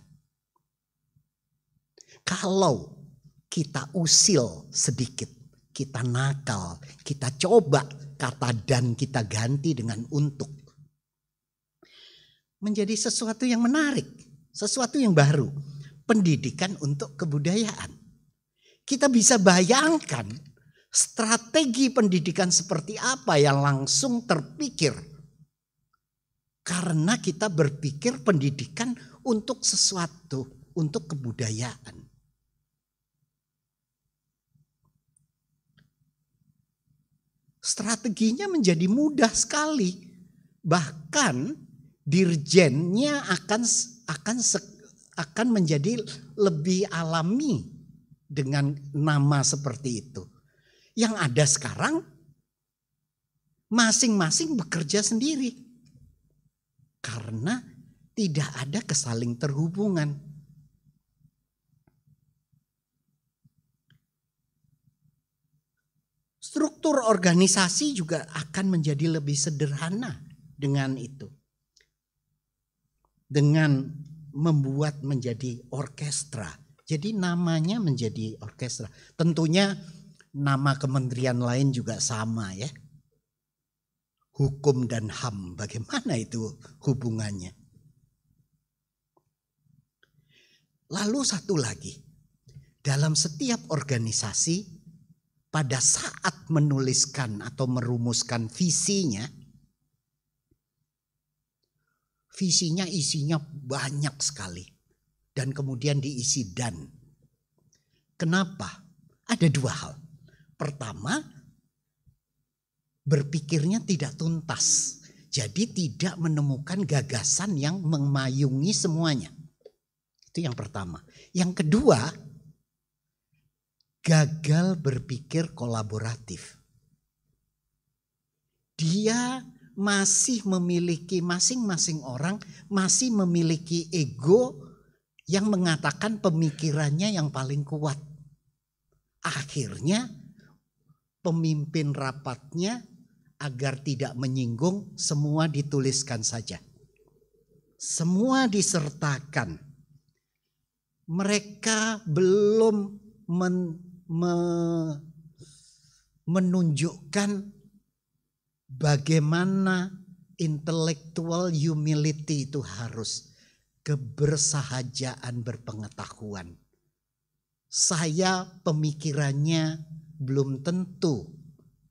Kalau kita usil sedikit, kita nakal, kita coba kata dan kita ganti dengan untuk. Menjadi sesuatu yang menarik, sesuatu yang baru. Pendidikan untuk kebudayaan kita bisa bayangkan strategi pendidikan seperti apa yang langsung terpikir. Karena kita berpikir pendidikan untuk sesuatu, untuk kebudayaan. Strateginya menjadi mudah sekali. Bahkan dirjennya akan akan akan menjadi lebih alami dengan nama seperti itu. Yang ada sekarang masing-masing bekerja sendiri. Karena tidak ada kesaling terhubungan. Struktur organisasi juga akan menjadi lebih sederhana dengan itu. Dengan membuat menjadi orkestra jadi namanya menjadi orkestra. Tentunya nama kementerian lain juga sama ya. Hukum dan HAM, bagaimana itu hubungannya? Lalu satu lagi, dalam setiap organisasi pada saat menuliskan atau merumuskan visinya, visinya isinya banyak sekali dan kemudian diisi dan. Kenapa? Ada dua hal. Pertama, berpikirnya tidak tuntas. Jadi tidak menemukan gagasan yang memayungi semuanya. Itu yang pertama. Yang kedua, gagal berpikir kolaboratif. Dia masih memiliki masing-masing orang masih memiliki ego yang mengatakan pemikirannya yang paling kuat. Akhirnya pemimpin rapatnya agar tidak menyinggung semua dituliskan saja. Semua disertakan. Mereka belum men, me, menunjukkan bagaimana intellectual humility itu harus kebersahajaan berpengetahuan. Saya pemikirannya belum tentu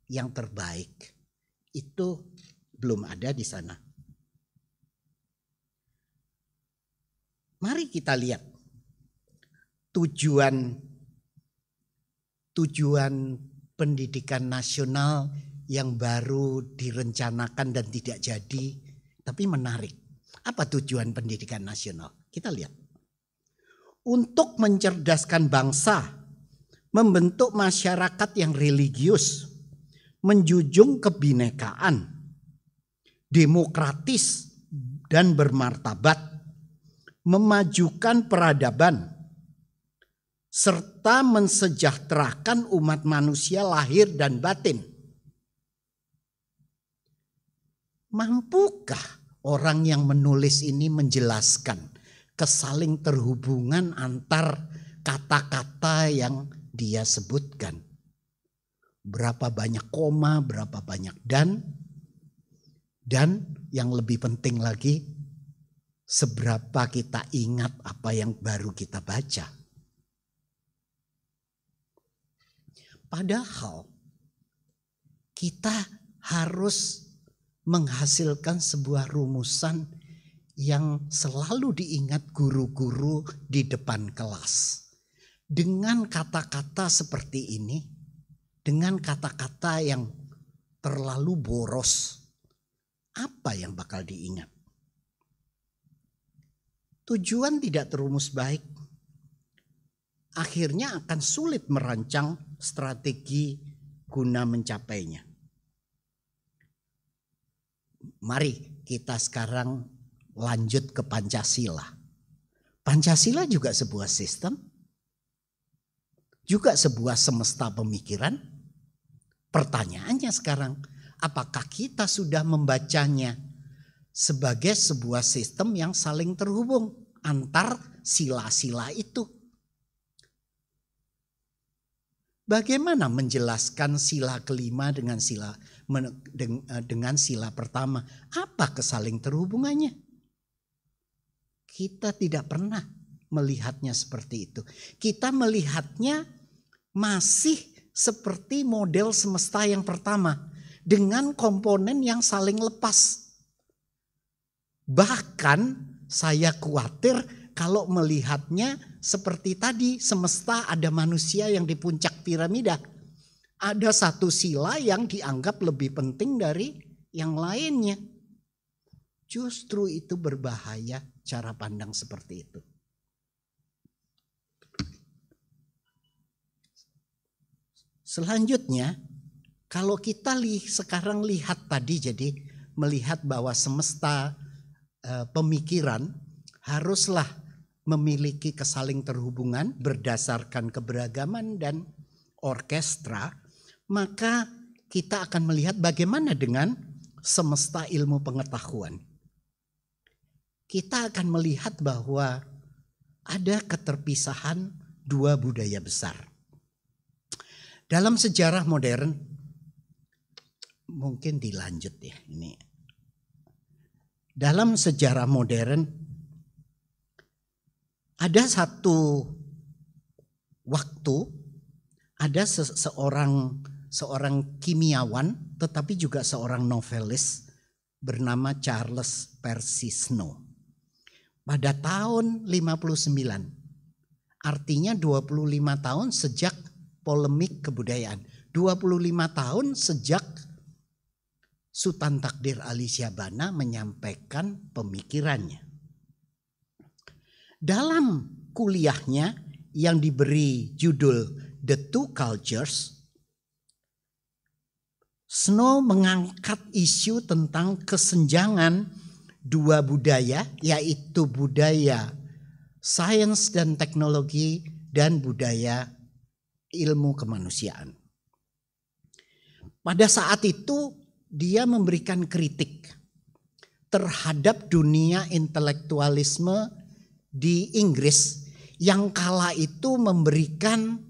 yang terbaik. Itu belum ada di sana. Mari kita lihat tujuan tujuan pendidikan nasional yang baru direncanakan dan tidak jadi tapi menarik. Apa tujuan pendidikan nasional? Kita lihat. Untuk mencerdaskan bangsa, membentuk masyarakat yang religius, menjunjung kebinekaan, demokratis dan bermartabat, memajukan peradaban, serta mensejahterakan umat manusia lahir dan batin. Mampukah orang yang menulis ini menjelaskan kesaling terhubungan antar kata-kata yang dia sebutkan. Berapa banyak koma, berapa banyak dan dan yang lebih penting lagi seberapa kita ingat apa yang baru kita baca. Padahal kita harus menghasilkan sebuah rumusan yang selalu diingat guru-guru di depan kelas. Dengan kata-kata seperti ini, dengan kata-kata yang terlalu boros, apa yang bakal diingat? Tujuan tidak terumus baik, akhirnya akan sulit merancang strategi guna mencapainya mari kita sekarang lanjut ke Pancasila. Pancasila juga sebuah sistem, juga sebuah semesta pemikiran. Pertanyaannya sekarang, apakah kita sudah membacanya sebagai sebuah sistem yang saling terhubung antar sila-sila itu? Bagaimana menjelaskan sila kelima dengan sila Eh, dengan sila pertama. Apa kesaling terhubungannya? Kita tidak pernah melihatnya seperti itu. Kita melihatnya masih seperti model semesta yang pertama dengan komponen yang saling lepas. Bahkan saya khawatir kalau melihatnya seperti tadi semesta ada manusia yang di puncak piramida ada satu sila yang dianggap lebih penting dari yang lainnya. Justru itu berbahaya cara pandang seperti itu. Selanjutnya, kalau kita li sekarang lihat tadi jadi melihat bahwa semesta e, pemikiran haruslah memiliki kesaling terhubungan berdasarkan keberagaman dan orkestra maka kita akan melihat bagaimana dengan semesta ilmu pengetahuan. Kita akan melihat bahwa ada keterpisahan dua budaya besar. Dalam sejarah modern, mungkin dilanjut ya ini. Dalam sejarah modern, ada satu waktu, ada seseorang seorang kimiawan tetapi juga seorang novelis bernama Charles Persisno. Pada tahun 59, artinya 25 tahun sejak polemik kebudayaan. 25 tahun sejak Sultan Takdir Ali Syabana menyampaikan pemikirannya. Dalam kuliahnya yang diberi judul The Two Cultures, Snow mengangkat isu tentang kesenjangan dua budaya, yaitu budaya sains dan teknologi dan budaya ilmu kemanusiaan. Pada saat itu dia memberikan kritik terhadap dunia intelektualisme di Inggris yang kala itu memberikan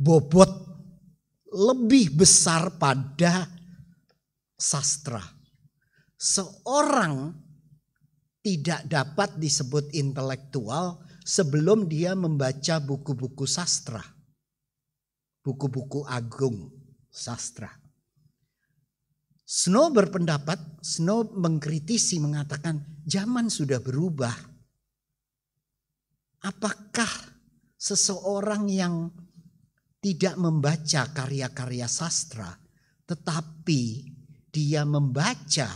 bobot lebih besar pada sastra. Seorang tidak dapat disebut intelektual sebelum dia membaca buku-buku sastra. Buku-buku agung sastra. Snow berpendapat, Snow mengkritisi mengatakan zaman sudah berubah. Apakah seseorang yang tidak membaca karya-karya sastra, tetapi dia membaca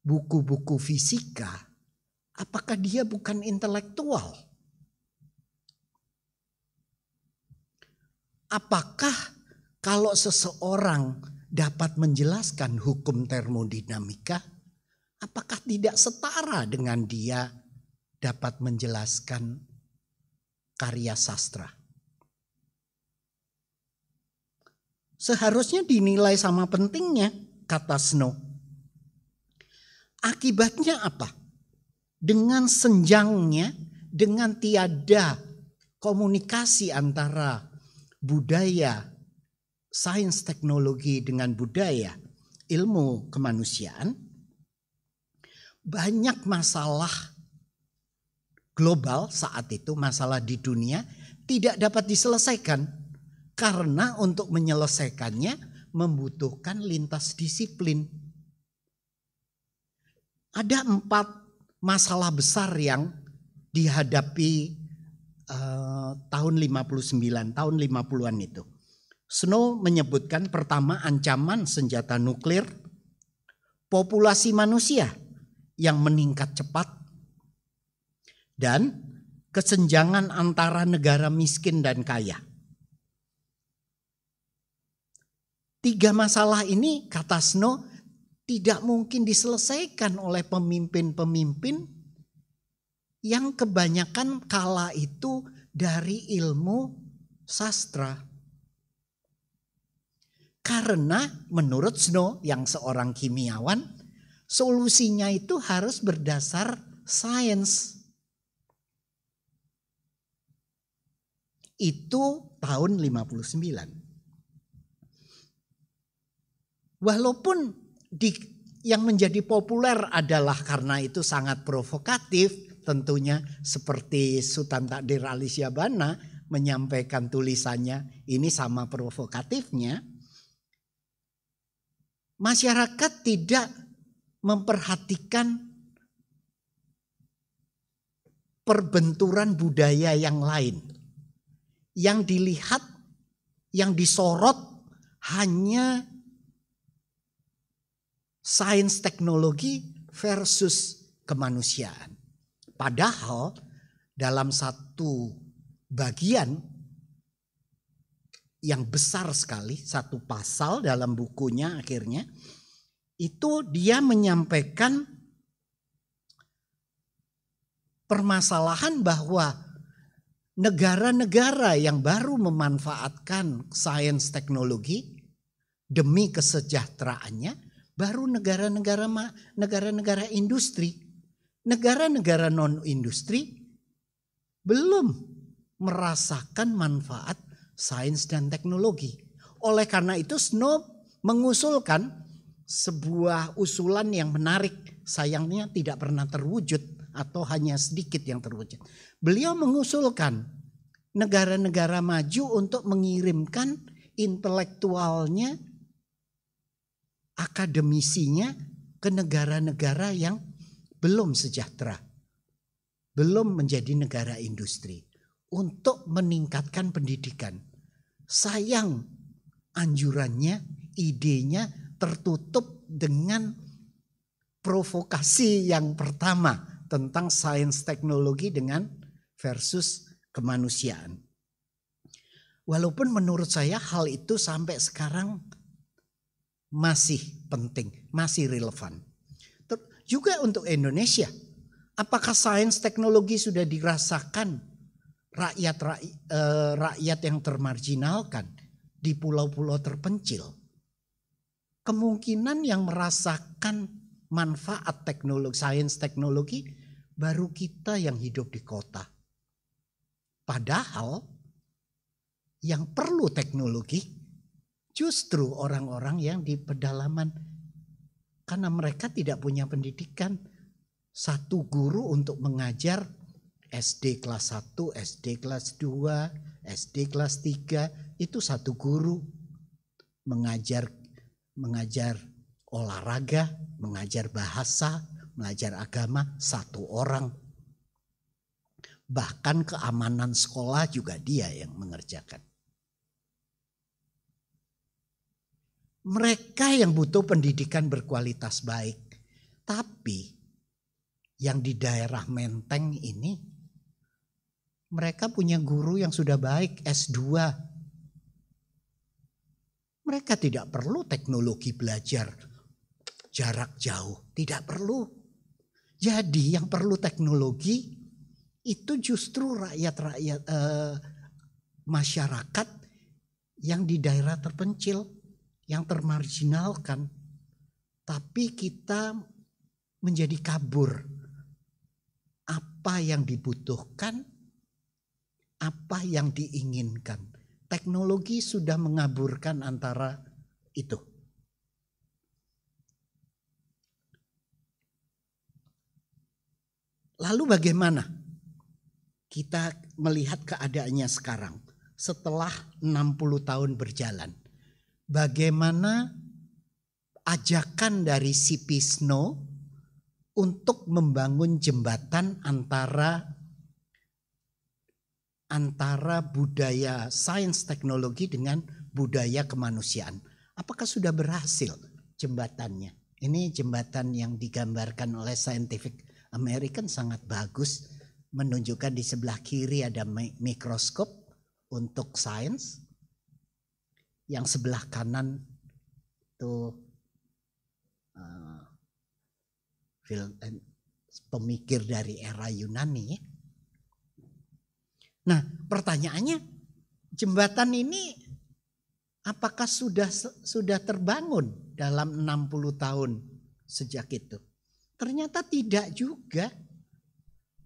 buku-buku fisika, apakah dia bukan intelektual? Apakah kalau seseorang dapat menjelaskan hukum termodinamika, apakah tidak setara dengan dia dapat menjelaskan karya sastra? seharusnya dinilai sama pentingnya, kata Snow. Akibatnya apa? Dengan senjangnya, dengan tiada komunikasi antara budaya, sains teknologi dengan budaya, ilmu kemanusiaan, banyak masalah global saat itu, masalah di dunia tidak dapat diselesaikan karena untuk menyelesaikannya membutuhkan lintas disiplin. Ada empat masalah besar yang dihadapi uh, tahun 59, tahun 50-an itu. Snow menyebutkan pertama ancaman senjata nuklir, populasi manusia yang meningkat cepat, dan kesenjangan antara negara miskin dan kaya. Tiga masalah ini kata Sno tidak mungkin diselesaikan oleh pemimpin-pemimpin yang kebanyakan kala itu dari ilmu sastra. Karena menurut Snow yang seorang kimiawan, solusinya itu harus berdasar sains. Itu tahun 59. Walaupun di, yang menjadi populer adalah karena itu sangat provokatif tentunya seperti Sultan Takdir Ali Syabana menyampaikan tulisannya ini sama provokatifnya masyarakat tidak memperhatikan perbenturan budaya yang lain yang dilihat yang disorot hanya sains teknologi versus kemanusiaan. Padahal dalam satu bagian yang besar sekali, satu pasal dalam bukunya akhirnya, itu dia menyampaikan permasalahan bahwa negara-negara yang baru memanfaatkan sains teknologi demi kesejahteraannya Baru negara-negara negara-negara industri, negara-negara non industri belum merasakan manfaat sains dan teknologi. Oleh karena itu Snow mengusulkan sebuah usulan yang menarik, sayangnya tidak pernah terwujud atau hanya sedikit yang terwujud. Beliau mengusulkan negara-negara maju untuk mengirimkan intelektualnya akademisinya ke negara-negara yang belum sejahtera, belum menjadi negara industri untuk meningkatkan pendidikan. Sayang anjurannya, idenya tertutup dengan provokasi yang pertama tentang sains teknologi dengan versus kemanusiaan. Walaupun menurut saya hal itu sampai sekarang masih penting, masih relevan. Ter juga untuk Indonesia, apakah sains teknologi sudah dirasakan rakyat rakyat, eh, rakyat yang termarginalkan di pulau-pulau terpencil? Kemungkinan yang merasakan manfaat teknologi, sains teknologi baru kita yang hidup di kota. Padahal yang perlu teknologi justru orang-orang yang di pedalaman karena mereka tidak punya pendidikan satu guru untuk mengajar SD kelas 1, SD kelas 2, SD kelas 3 itu satu guru mengajar mengajar olahraga, mengajar bahasa, mengajar agama satu orang. Bahkan keamanan sekolah juga dia yang mengerjakan. mereka yang butuh pendidikan berkualitas baik. Tapi yang di daerah Menteng ini mereka punya guru yang sudah baik S2. Mereka tidak perlu teknologi belajar jarak jauh, tidak perlu. Jadi yang perlu teknologi itu justru rakyat-rakyat eh, masyarakat yang di daerah terpencil yang termarginalkan, tapi kita menjadi kabur. Apa yang dibutuhkan, apa yang diinginkan. Teknologi sudah mengaburkan antara itu. Lalu bagaimana kita melihat keadaannya sekarang setelah 60 tahun berjalan? bagaimana ajakan dari si Pisno untuk membangun jembatan antara antara budaya sains teknologi dengan budaya kemanusiaan. Apakah sudah berhasil jembatannya? Ini jembatan yang digambarkan oleh Scientific American sangat bagus menunjukkan di sebelah kiri ada mikroskop untuk sains, yang sebelah kanan itu uh, pemikir dari era Yunani. Nah, pertanyaannya jembatan ini apakah sudah sudah terbangun dalam 60 tahun sejak itu? Ternyata tidak juga.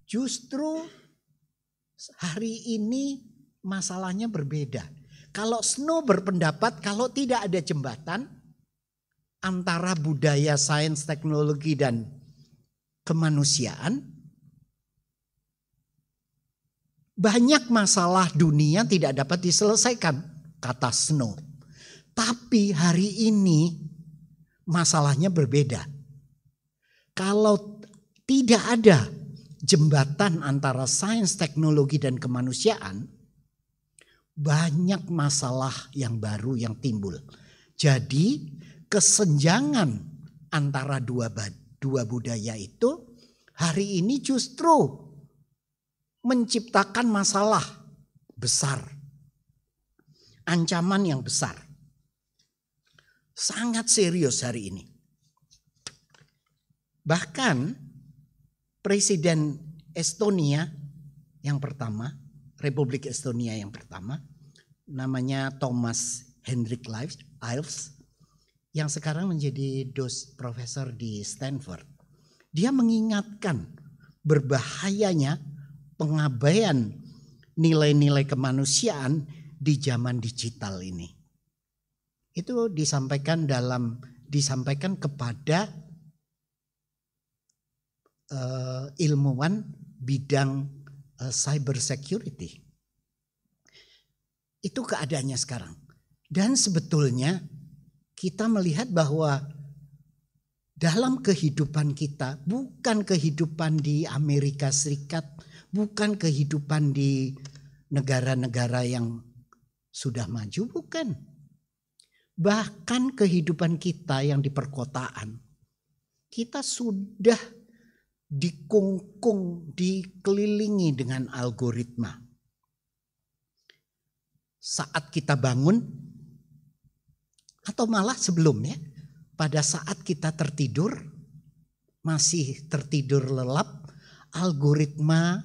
Justru hari ini masalahnya berbeda. Kalau Snow berpendapat kalau tidak ada jembatan antara budaya sains teknologi dan kemanusiaan banyak masalah dunia tidak dapat diselesaikan kata Snow. Tapi hari ini masalahnya berbeda. Kalau tidak ada jembatan antara sains, teknologi, dan kemanusiaan, banyak masalah yang baru yang timbul. Jadi kesenjangan antara dua dua budaya itu hari ini justru menciptakan masalah besar. Ancaman yang besar. Sangat serius hari ini. Bahkan Presiden Estonia yang pertama Republik Estonia yang pertama namanya Thomas Hendrik Ives yang sekarang menjadi dos profesor di Stanford. Dia mengingatkan berbahayanya pengabaian nilai-nilai kemanusiaan di zaman digital ini. Itu disampaikan dalam disampaikan kepada uh, ilmuwan bidang Eh, cyber security. Itu keadaannya sekarang. Dan sebetulnya kita melihat bahwa dalam kehidupan kita, bukan kehidupan di Amerika Serikat, bukan kehidupan di negara-negara yang sudah maju, bukan. Bahkan kehidupan kita yang di perkotaan, kita sudah dikungkung, dikelilingi dengan algoritma. Saat kita bangun, atau malah sebelumnya, pada saat kita tertidur, masih tertidur lelap, algoritma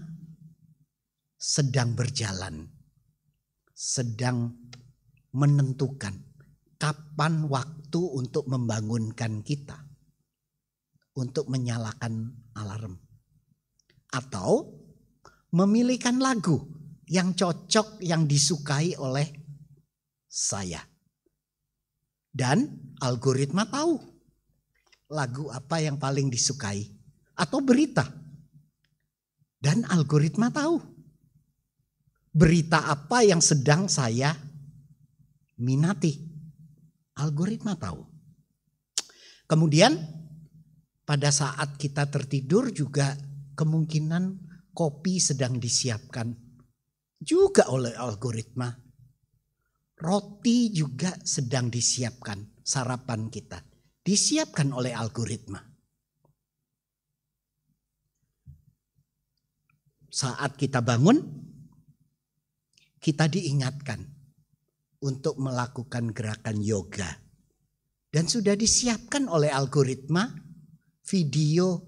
sedang berjalan, sedang menentukan kapan waktu untuk membangunkan kita, untuk menyalakan alarm. Atau memilihkan lagu yang cocok yang disukai oleh saya. Dan algoritma tahu lagu apa yang paling disukai atau berita. Dan algoritma tahu berita apa yang sedang saya minati. Algoritma tahu. Kemudian pada saat kita tertidur juga kemungkinan kopi sedang disiapkan juga oleh algoritma. Roti juga sedang disiapkan sarapan kita. Disiapkan oleh algoritma. Saat kita bangun, kita diingatkan untuk melakukan gerakan yoga. Dan sudah disiapkan oleh algoritma video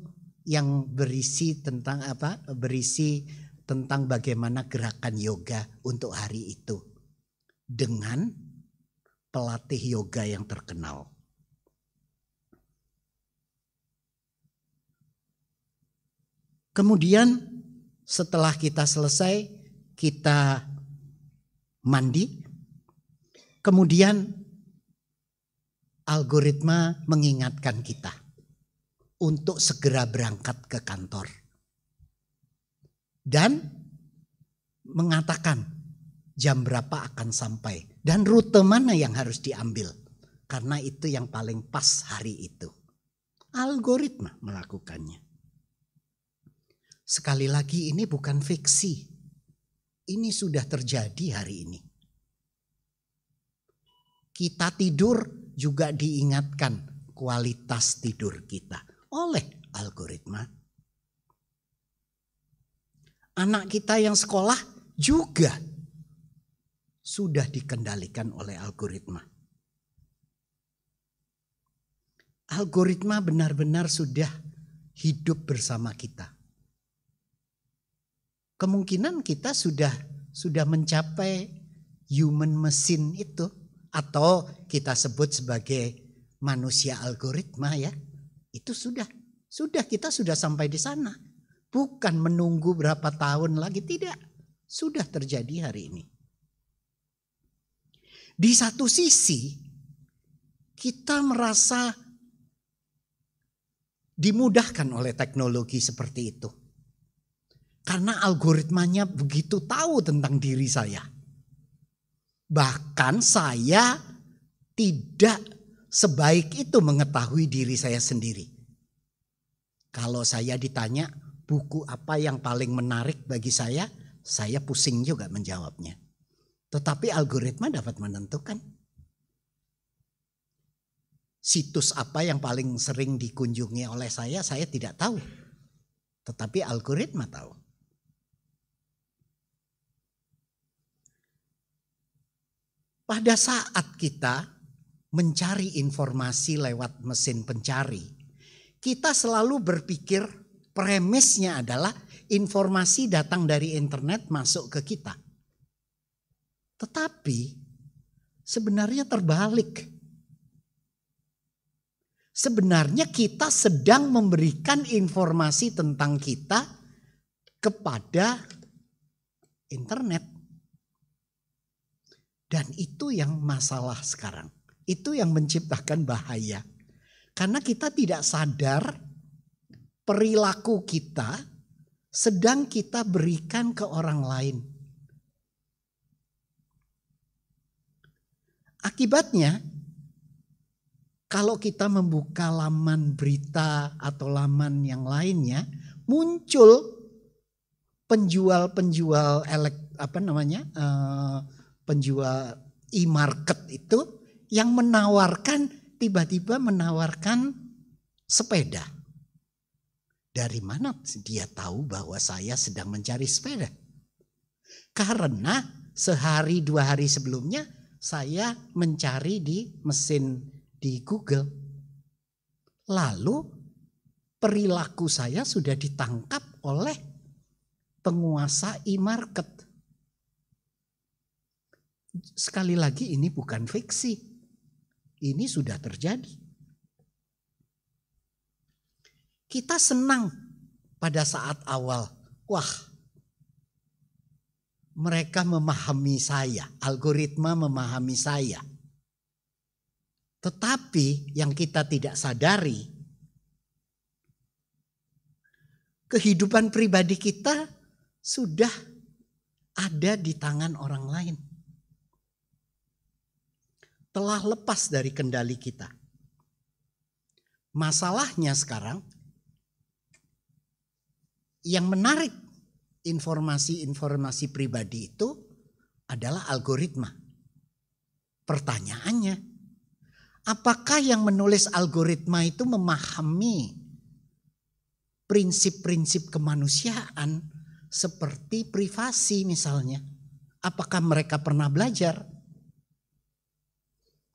yang berisi tentang apa? Berisi tentang bagaimana gerakan yoga untuk hari itu dengan pelatih yoga yang terkenal. Kemudian setelah kita selesai kita mandi. Kemudian algoritma mengingatkan kita untuk segera berangkat ke kantor. Dan mengatakan jam berapa akan sampai dan rute mana yang harus diambil. Karena itu yang paling pas hari itu. Algoritma melakukannya. Sekali lagi ini bukan fiksi. Ini sudah terjadi hari ini. Kita tidur juga diingatkan kualitas tidur kita oleh algoritma. Anak kita yang sekolah juga sudah dikendalikan oleh algoritma. Algoritma benar-benar sudah hidup bersama kita. Kemungkinan kita sudah sudah mencapai human machine itu atau kita sebut sebagai manusia algoritma ya. Itu sudah, sudah kita sudah sampai di sana. Bukan menunggu berapa tahun lagi, tidak. Sudah terjadi hari ini. Di satu sisi kita merasa dimudahkan oleh teknologi seperti itu. Karena algoritmanya begitu tahu tentang diri saya. Bahkan saya tidak sebaik itu mengetahui diri saya sendiri. Kalau saya ditanya buku apa yang paling menarik bagi saya, saya pusing juga menjawabnya. Tetapi algoritma dapat menentukan situs apa yang paling sering dikunjungi oleh saya, saya tidak tahu. Tetapi algoritma tahu. Pada saat kita mencari informasi lewat mesin pencari, kita selalu berpikir premisnya adalah informasi datang dari internet masuk ke kita. Tetapi sebenarnya terbalik. Sebenarnya kita sedang memberikan informasi tentang kita kepada internet. Dan itu yang masalah sekarang. Itu yang menciptakan bahaya. Karena kita tidak sadar perilaku kita sedang kita berikan ke orang lain. Akibatnya kalau kita membuka laman berita atau laman yang lainnya muncul penjual-penjual elek apa namanya? Uh, penjual e-market itu yang menawarkan tiba-tiba menawarkan sepeda. Dari mana dia tahu bahwa saya sedang mencari sepeda? Karena sehari dua hari sebelumnya saya mencari di mesin di Google. Lalu perilaku saya sudah ditangkap oleh penguasa e-market. Sekali lagi ini bukan fiksi, ini sudah terjadi. Kita senang pada saat awal. Wah, mereka memahami saya, algoritma memahami saya. Tetapi yang kita tidak sadari, kehidupan pribadi kita sudah ada di tangan orang lain telah lepas dari kendali kita. Masalahnya sekarang yang menarik informasi-informasi pribadi itu adalah algoritma. Pertanyaannya, apakah yang menulis algoritma itu memahami prinsip-prinsip kemanusiaan seperti privasi misalnya? Apakah mereka pernah belajar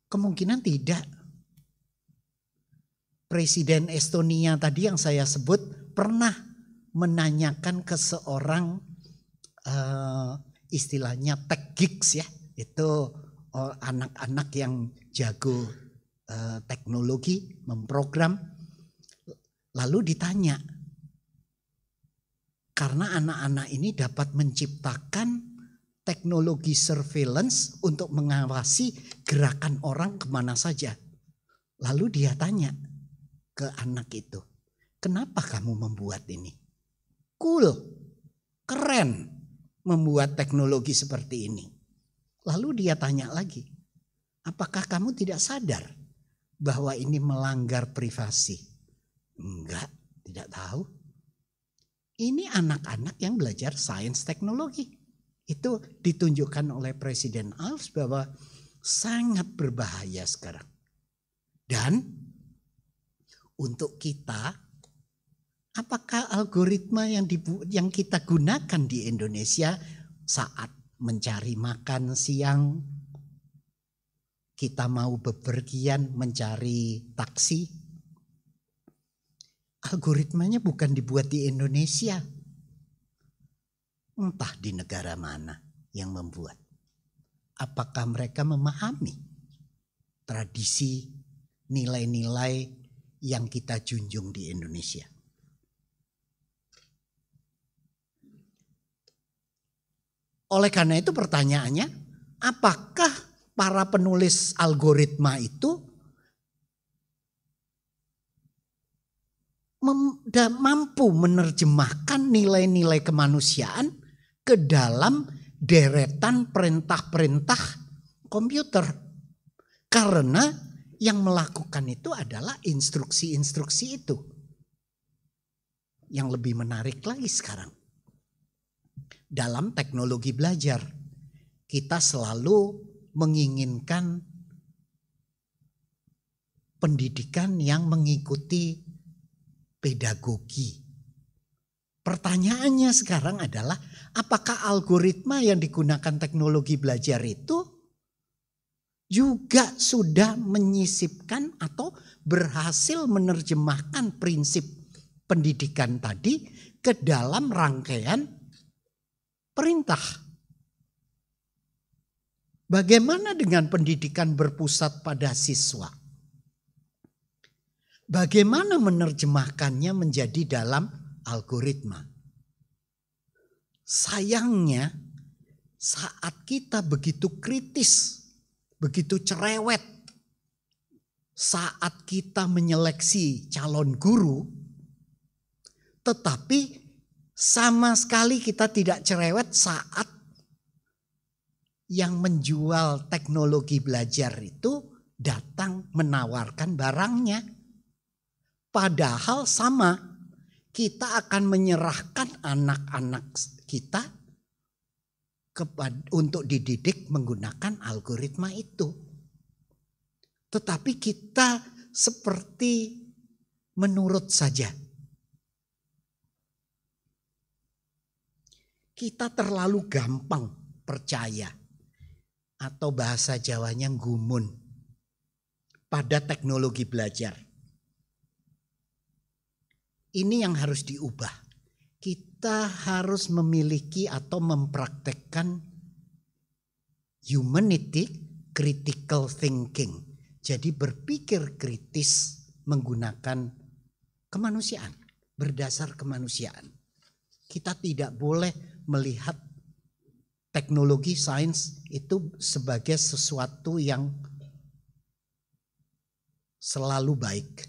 Kemungkinan tidak. Presiden Estonia tadi yang saya sebut pernah menanyakan ke seorang uh, istilahnya tech geeks ya, itu anak-anak yang jago uh, teknologi memprogram. Lalu ditanya, karena anak-anak ini dapat menciptakan teknologi surveillance untuk mengawasi gerakan orang kemana saja. Lalu dia tanya ke anak itu, kenapa kamu membuat ini? Cool, keren membuat teknologi seperti ini. Lalu dia tanya lagi, apakah kamu tidak sadar bahwa ini melanggar privasi? Enggak, tidak tahu. Ini anak-anak yang belajar sains teknologi. Itu ditunjukkan oleh Presiden Alves bahwa sangat berbahaya sekarang. Dan untuk kita, apakah algoritma yang dibu yang kita gunakan di Indonesia saat mencari makan siang, kita mau bepergian mencari taksi, algoritmanya bukan dibuat di Indonesia, entah di negara mana yang membuat. Apakah mereka memahami tradisi nilai-nilai yang kita junjung di Indonesia? Oleh karena itu pertanyaannya, apakah para penulis algoritma itu mampu menerjemahkan nilai-nilai kemanusiaan ke dalam deretan perintah-perintah komputer. Karena yang melakukan itu adalah instruksi-instruksi itu. Yang lebih menarik lagi sekarang. Dalam teknologi belajar, kita selalu menginginkan pendidikan yang mengikuti pedagogi. Pertanyaannya sekarang adalah apakah algoritma yang digunakan teknologi belajar itu juga sudah menyisipkan atau berhasil menerjemahkan prinsip pendidikan tadi ke dalam rangkaian perintah. Bagaimana dengan pendidikan berpusat pada siswa? Bagaimana menerjemahkannya menjadi dalam algoritma? Sayangnya saat kita begitu kritis, begitu cerewet, saat kita menyeleksi calon guru, tetapi sama sekali kita tidak cerewet saat yang menjual teknologi belajar itu datang menawarkan barangnya. Padahal sama, kita akan menyerahkan anak-anak kita untuk dididik menggunakan algoritma itu. Tetapi kita seperti menurut saja. Kita terlalu gampang percaya atau bahasa Jawanya gumun pada teknologi belajar. Ini yang harus diubah kita harus memiliki atau mempraktekkan humanity critical thinking. Jadi berpikir kritis menggunakan kemanusiaan, berdasar kemanusiaan. Kita tidak boleh melihat teknologi sains itu sebagai sesuatu yang selalu baik.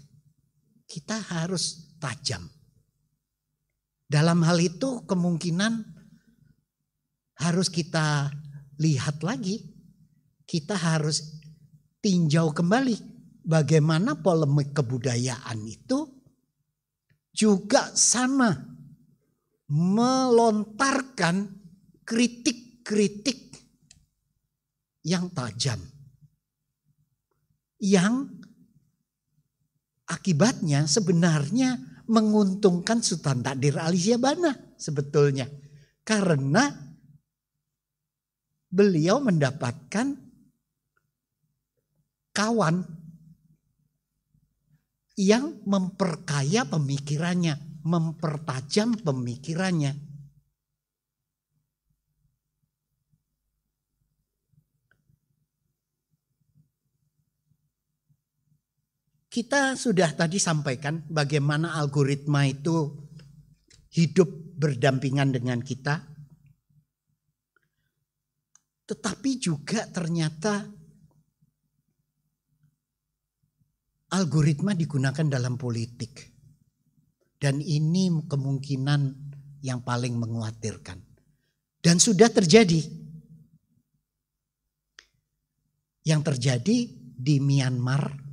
Kita harus tajam dalam hal itu kemungkinan harus kita lihat lagi. Kita harus tinjau kembali bagaimana polemik kebudayaan itu juga sama melontarkan kritik-kritik yang tajam. Yang akibatnya sebenarnya menguntungkan Sultan Takdir Ali Syabana sebetulnya. Karena beliau mendapatkan kawan yang memperkaya pemikirannya, mempertajam pemikirannya. Kita sudah tadi sampaikan bagaimana algoritma itu hidup berdampingan dengan kita. Tetapi juga ternyata algoritma digunakan dalam politik. Dan ini kemungkinan yang paling mengkhawatirkan. Dan sudah terjadi. Yang terjadi di Myanmar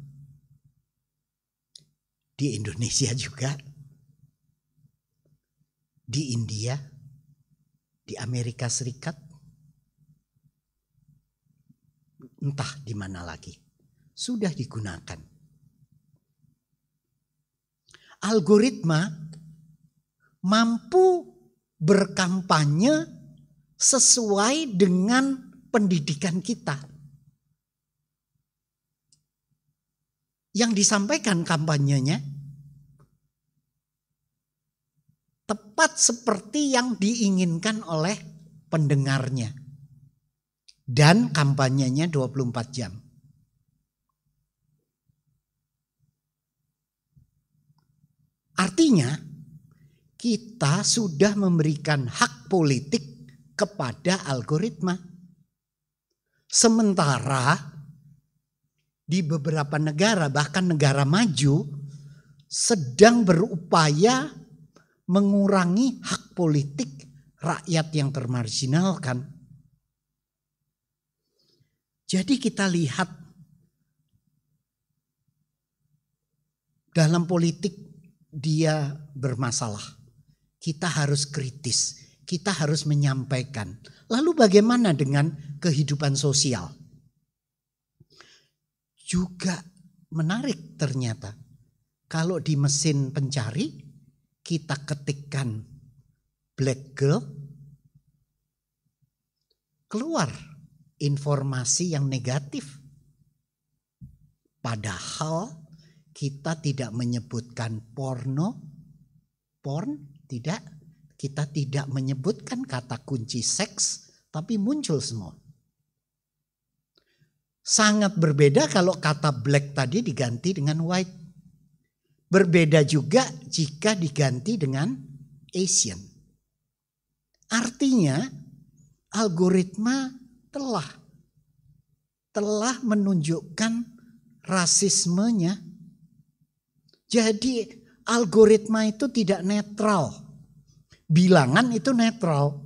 di Indonesia juga, di India, di Amerika Serikat, entah di mana lagi, sudah digunakan. Algoritma mampu berkampanye sesuai dengan pendidikan kita yang disampaikan kampanyenya tepat seperti yang diinginkan oleh pendengarnya. Dan kampanyenya 24 jam. Artinya kita sudah memberikan hak politik kepada algoritma. Sementara di beberapa negara, bahkan negara maju, sedang berupaya mengurangi hak politik rakyat yang termarginalkan. Jadi kita lihat dalam politik dia bermasalah. Kita harus kritis, kita harus menyampaikan. Lalu bagaimana dengan kehidupan sosial? juga menarik ternyata. Kalau di mesin pencari kita ketikkan black girl keluar informasi yang negatif. Padahal kita tidak menyebutkan porno, porn tidak, kita tidak menyebutkan kata kunci seks, tapi muncul semua. Sangat berbeda kalau kata black tadi diganti dengan white. Berbeda juga jika diganti dengan Asian. Artinya algoritma telah telah menunjukkan rasismenya. Jadi algoritma itu tidak netral. Bilangan itu netral.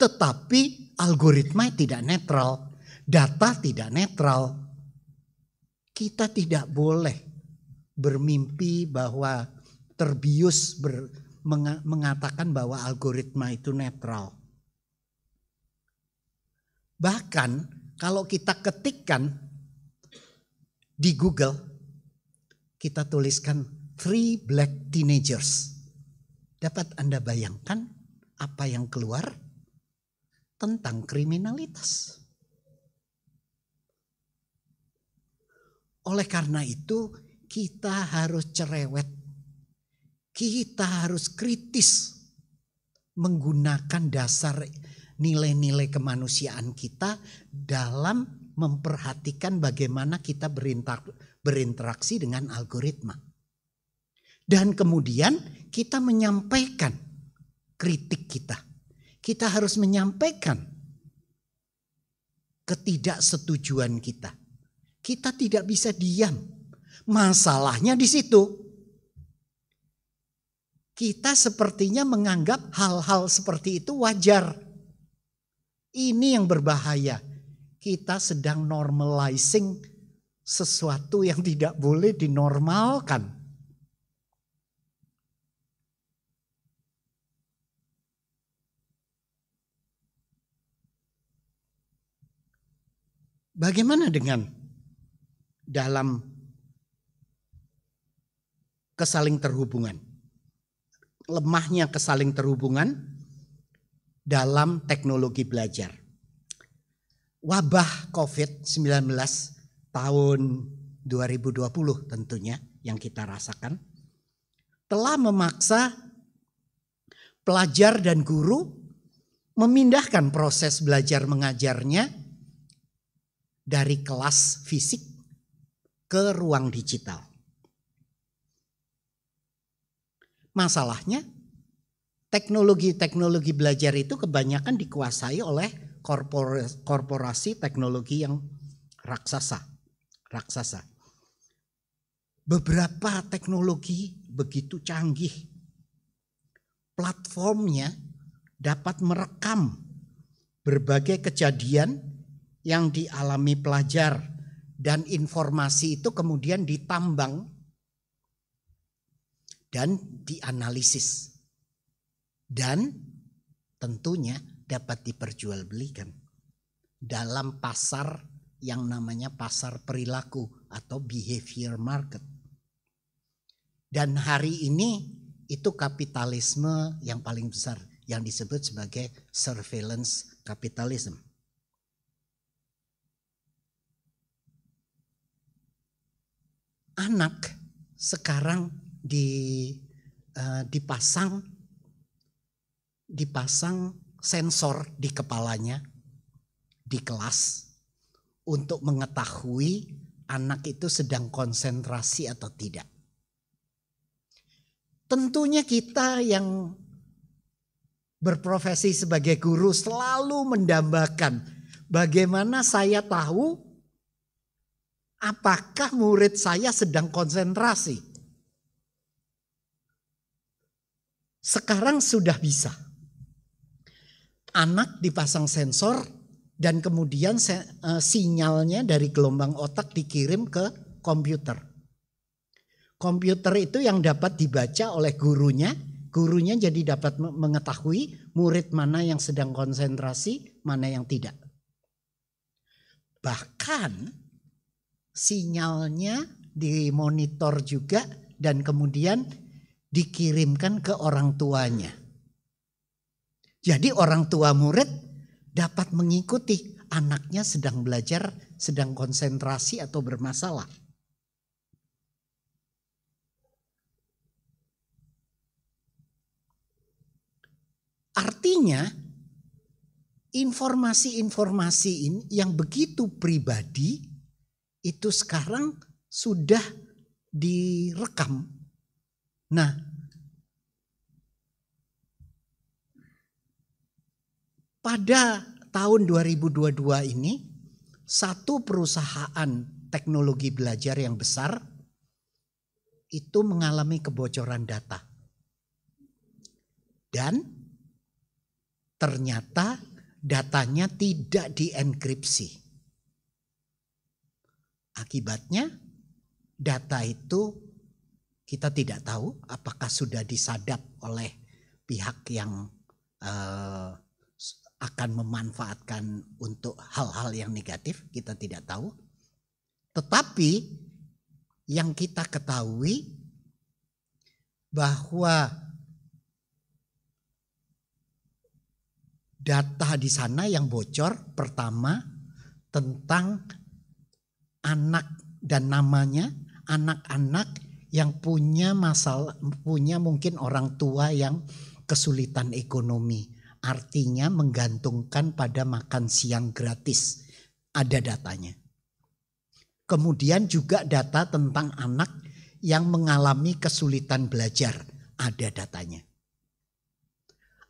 Tetapi algoritma tidak netral data tidak netral. Kita tidak boleh bermimpi bahwa terbius ber, mengatakan bahwa algoritma itu netral. Bahkan kalau kita ketikkan di Google, kita tuliskan three black teenagers. Dapat Anda bayangkan apa yang keluar tentang kriminalitas? Oleh karena itu kita harus cerewet. Kita harus kritis menggunakan dasar nilai-nilai kemanusiaan kita dalam memperhatikan bagaimana kita berinteraksi dengan algoritma. Dan kemudian kita menyampaikan kritik kita. Kita harus menyampaikan ketidaksetujuan kita. Kita tidak bisa diam. Masalahnya di situ. Kita sepertinya menganggap hal-hal seperti itu wajar. Ini yang berbahaya. Kita sedang normalizing sesuatu yang tidak boleh dinormalkan. Bagaimana dengan dalam kesaling terhubungan. Lemahnya kesaling terhubungan dalam teknologi belajar. Wabah COVID-19 tahun 2020 tentunya yang kita rasakan telah memaksa pelajar dan guru memindahkan proses belajar mengajarnya dari kelas fisik ke ruang digital. Masalahnya teknologi-teknologi belajar itu kebanyakan dikuasai oleh korporasi teknologi yang raksasa. Raksasa. Beberapa teknologi begitu canggih. Platformnya dapat merekam berbagai kejadian yang dialami pelajar dan informasi itu kemudian ditambang dan dianalisis dan tentunya dapat diperjualbelikan dalam pasar yang namanya pasar perilaku atau behavior market. Dan hari ini itu kapitalisme yang paling besar yang disebut sebagai surveillance capitalism. anak sekarang di uh, dipasang dipasang sensor di kepalanya di kelas untuk mengetahui anak itu sedang konsentrasi atau tidak. Tentunya kita yang berprofesi sebagai guru selalu mendambakan bagaimana saya tahu apakah murid saya sedang konsentrasi? Sekarang sudah bisa. Anak dipasang sensor dan kemudian e, sinyalnya dari gelombang otak dikirim ke komputer. Komputer itu yang dapat dibaca oleh gurunya, gurunya jadi dapat mengetahui murid mana yang sedang konsentrasi, mana yang tidak. Bahkan sinyalnya dimonitor juga dan kemudian dikirimkan ke orang tuanya. Jadi orang tua murid dapat mengikuti anaknya sedang belajar, sedang konsentrasi atau bermasalah. Artinya informasi-informasi ini yang begitu pribadi itu sekarang sudah direkam. Nah, pada tahun 2022 ini satu perusahaan teknologi belajar yang besar itu mengalami kebocoran data. Dan ternyata datanya tidak dienkripsi. Akibatnya data itu kita tidak tahu apakah sudah disadap oleh pihak yang eh, akan memanfaatkan untuk hal-hal yang negatif, kita tidak tahu. Tetapi yang kita ketahui bahwa data di sana yang bocor pertama tentang anak dan namanya anak-anak yang punya masalah punya mungkin orang tua yang kesulitan ekonomi artinya menggantungkan pada makan siang gratis ada datanya kemudian juga data tentang anak yang mengalami kesulitan belajar ada datanya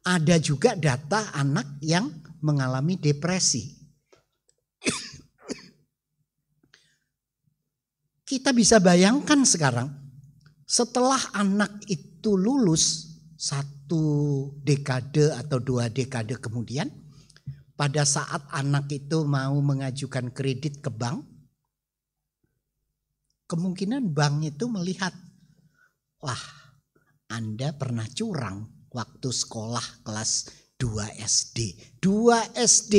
ada juga data anak yang mengalami depresi Kita bisa bayangkan sekarang setelah anak itu lulus satu dekade atau dua dekade kemudian pada saat anak itu mau mengajukan kredit ke bank kemungkinan bank itu melihat wah Anda pernah curang waktu sekolah kelas 2 SD 2 SD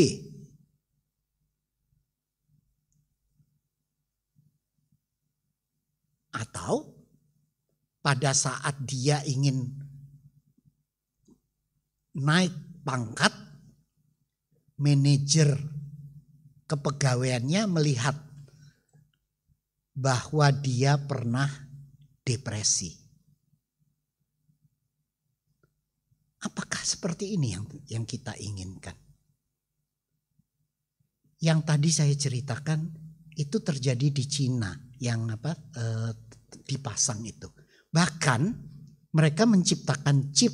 Atau pada saat dia ingin naik pangkat, manajer kepegawaiannya melihat bahwa dia pernah depresi. Apakah seperti ini yang yang kita inginkan? Yang tadi saya ceritakan itu terjadi di Cina yang apa e, dipasang itu. Bahkan mereka menciptakan chip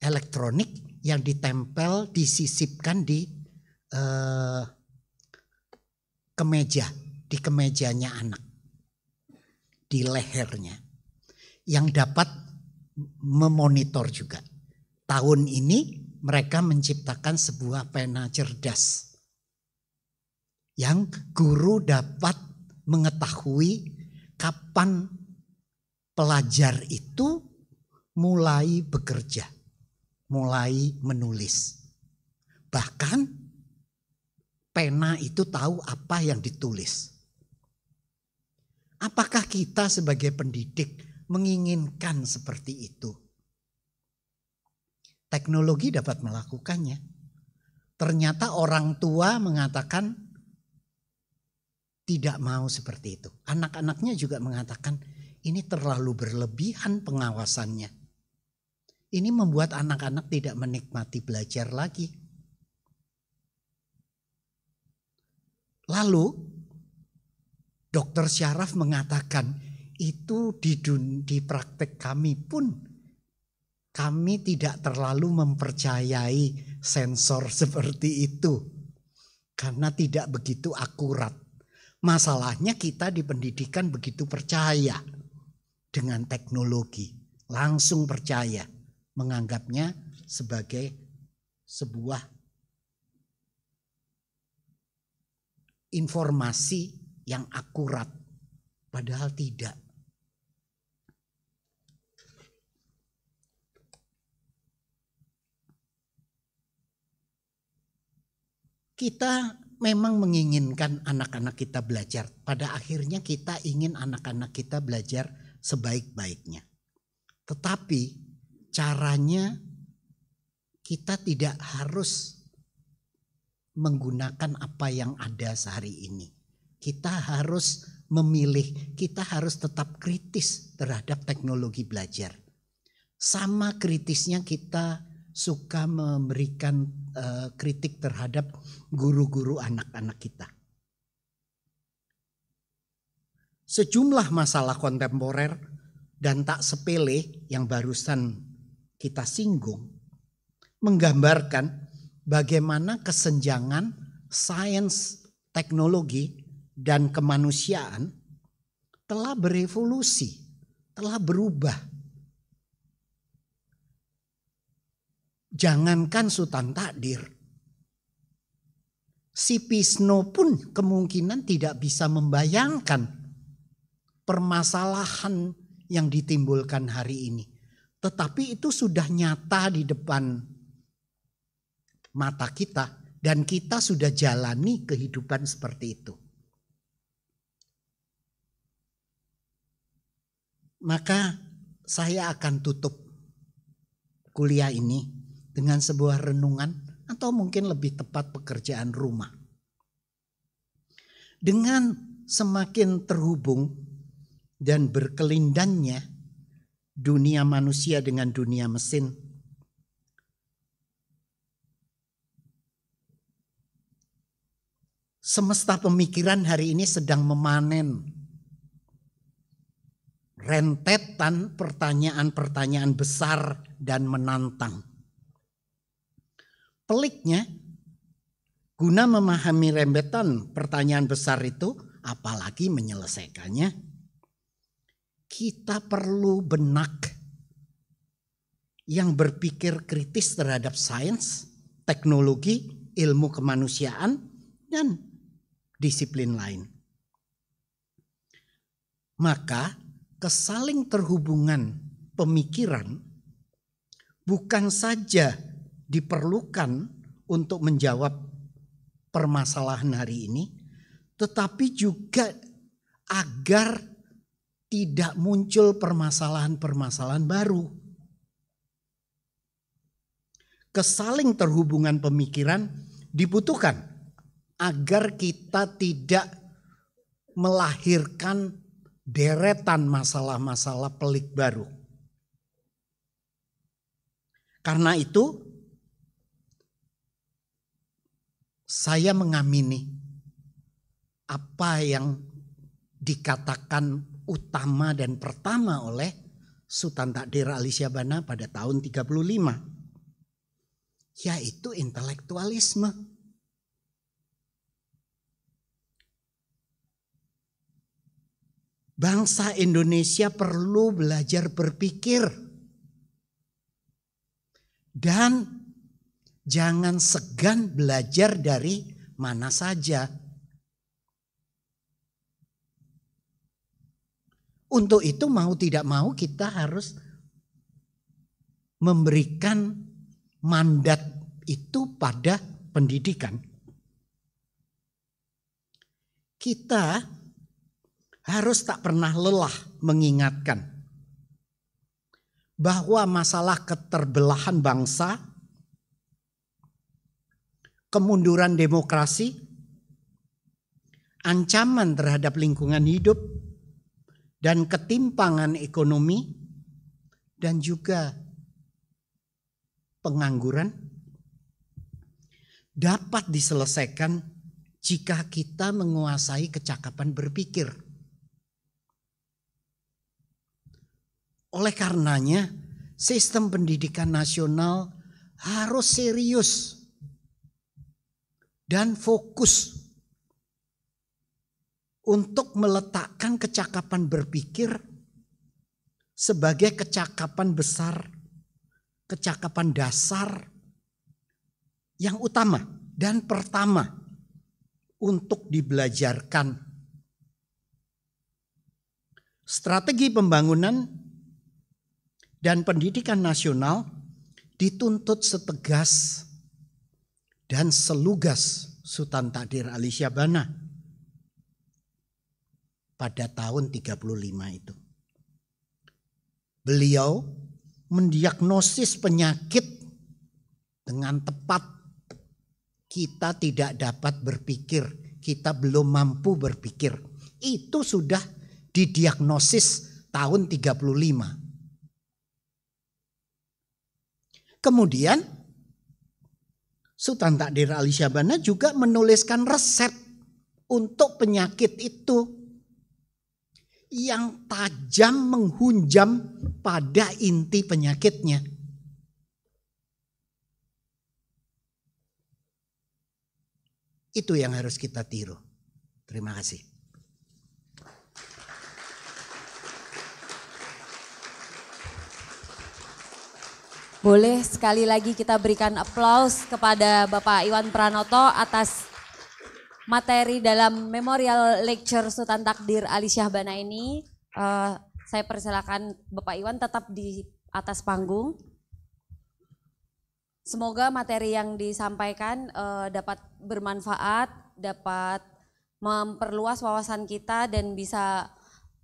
elektronik yang ditempel, disisipkan di e, kemeja, di kemejanya anak, di lehernya, yang dapat memonitor juga. Tahun ini mereka menciptakan sebuah pena cerdas yang guru dapat mengetahui kapan pelajar itu mulai bekerja, mulai menulis. Bahkan pena itu tahu apa yang ditulis. Apakah kita sebagai pendidik menginginkan seperti itu? Teknologi dapat melakukannya. Ternyata orang tua mengatakan tidak mau seperti itu. Anak-anaknya juga mengatakan ini terlalu berlebihan pengawasannya. Ini membuat anak-anak tidak menikmati belajar lagi. Lalu dokter Syaraf mengatakan itu di, di praktek kami pun kami tidak terlalu mempercayai sensor seperti itu karena tidak begitu akurat Masalahnya kita di pendidikan begitu percaya dengan teknologi. Langsung percaya. Menganggapnya sebagai sebuah informasi yang akurat. Padahal tidak. Kita memang menginginkan anak-anak kita belajar. Pada akhirnya kita ingin anak-anak kita belajar sebaik-baiknya. Tetapi caranya kita tidak harus menggunakan apa yang ada sehari ini. Kita harus memilih, kita harus tetap kritis terhadap teknologi belajar. Sama kritisnya kita suka memberikan uh, kritik terhadap guru-guru anak-anak kita. Sejumlah masalah kontemporer dan tak sepele yang barusan kita singgung menggambarkan bagaimana kesenjangan sains, teknologi, dan kemanusiaan telah berevolusi, telah berubah Jangankan sultan takdir. Si Pisno pun kemungkinan tidak bisa membayangkan permasalahan yang ditimbulkan hari ini. Tetapi itu sudah nyata di depan mata kita dan kita sudah jalani kehidupan seperti itu. Maka saya akan tutup kuliah ini dengan sebuah renungan atau mungkin lebih tepat pekerjaan rumah. Dengan semakin terhubung dan berkelindannya dunia manusia dengan dunia mesin, semesta pemikiran hari ini sedang memanen rentetan pertanyaan-pertanyaan besar dan menantang peliknya guna memahami rembetan pertanyaan besar itu apalagi menyelesaikannya kita perlu benak yang berpikir kritis terhadap sains, teknologi, ilmu kemanusiaan dan disiplin lain. Maka kesaling terhubungan pemikiran bukan saja diperlukan untuk menjawab permasalahan hari ini, tetapi juga agar tidak muncul permasalahan-permasalahan baru. Kesaling terhubungan pemikiran dibutuhkan agar kita tidak melahirkan deretan masalah-masalah pelik baru. Karena itu, saya mengamini apa yang dikatakan utama dan pertama oleh Sultan Takdir Ali Syabana pada tahun 35 yaitu intelektualisme. Bangsa Indonesia perlu belajar berpikir dan Jangan segan belajar dari mana saja. Untuk itu mau tidak mau kita harus memberikan mandat itu pada pendidikan. Kita harus tak pernah lelah mengingatkan bahwa masalah keterbelahan bangsa kemunduran demokrasi, ancaman terhadap lingkungan hidup, dan ketimpangan ekonomi, dan juga pengangguran dapat diselesaikan jika kita menguasai kecakapan berpikir. Oleh karenanya, sistem pendidikan nasional harus serius dan fokus untuk meletakkan kecakapan berpikir sebagai kecakapan besar, kecakapan dasar yang utama dan pertama untuk dibelajarkan. Strategi pembangunan dan pendidikan nasional dituntut setegas dan Selugas Sultan Takdir Ali Syabana pada tahun 35 itu. Beliau mendiagnosis penyakit dengan tepat. Kita tidak dapat berpikir, kita belum mampu berpikir. Itu sudah didiagnosis tahun 35. Kemudian Sultan Takdir Ali Syabana juga menuliskan resep untuk penyakit itu yang tajam menghunjam pada inti penyakitnya. Itu yang harus kita tiru. Terima kasih. Boleh sekali lagi kita berikan aplaus kepada Bapak Iwan Pranoto atas materi dalam Memorial Lecture Sultan Takdir Ali Syahbana ini. Uh, saya persilakan Bapak Iwan tetap di atas panggung. Semoga materi yang disampaikan uh, dapat bermanfaat, dapat memperluas wawasan kita dan bisa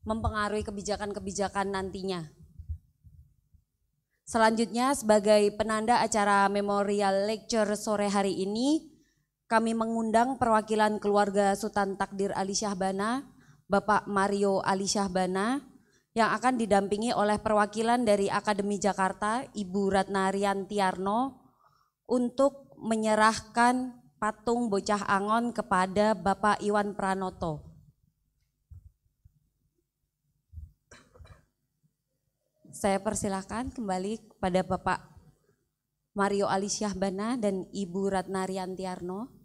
mempengaruhi kebijakan-kebijakan nantinya. Selanjutnya sebagai penanda acara Memorial Lecture sore hari ini, kami mengundang perwakilan keluarga Sultan Takdir Ali Syahbana, Bapak Mario Ali Syahbana, yang akan didampingi oleh perwakilan dari Akademi Jakarta, Ibu Ratna Riantiarno, untuk menyerahkan patung bocah angon kepada Bapak Iwan Pranoto. Saya persilahkan kembali kepada Bapak Mario Alisyah Bana dan Ibu Ratna Riantiarno.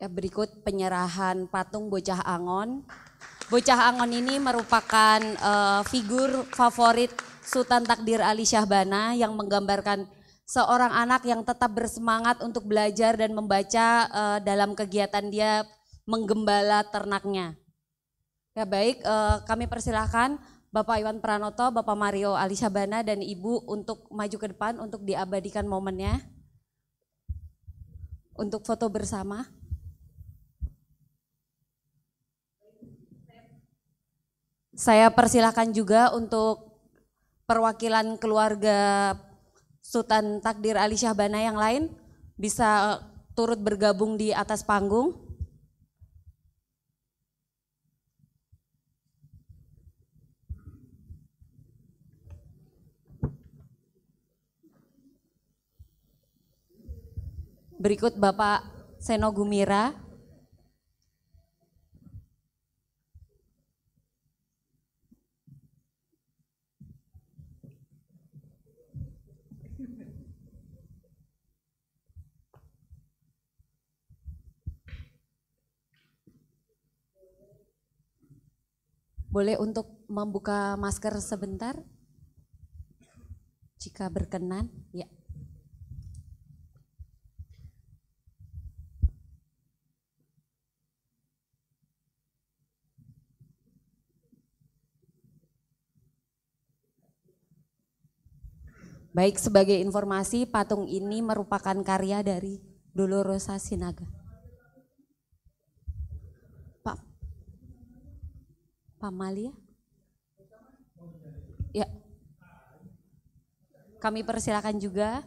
Eh, berikut penyerahan patung Bocah Angon. Bocah Angon ini merupakan uh, figur favorit Sultan Takdir Ali Syahbana yang menggambarkan seorang anak yang tetap bersemangat untuk belajar dan membaca uh, dalam kegiatan dia menggembala ternaknya. Ya baik, uh, kami persilahkan Bapak Iwan Pranoto, Bapak Mario Ali Syahbana dan Ibu untuk maju ke depan untuk diabadikan momennya. Untuk foto bersama. Saya persilahkan juga untuk perwakilan keluarga Sultan Takdir Ali Syahbana yang lain bisa turut bergabung di atas panggung. Berikut Bapak Seno Gumira, Boleh untuk membuka masker sebentar? Jika berkenan, ya. Baik, sebagai informasi, patung ini merupakan karya dari Dolorosa Sinaga. Pamalia? Ya. Kami persilakan juga.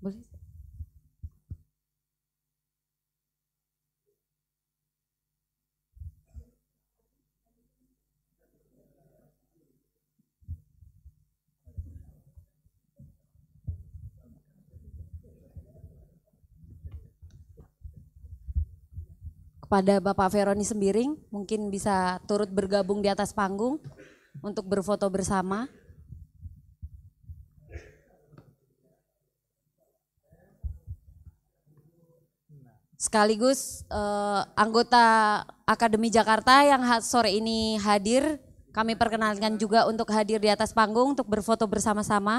Boleh? kepada Bapak Veroni Sembiring mungkin bisa turut bergabung di atas panggung untuk berfoto bersama. sekaligus uh, anggota Akademi Jakarta yang sore ini hadir. Kami perkenalkan juga untuk hadir di atas panggung untuk berfoto bersama-sama.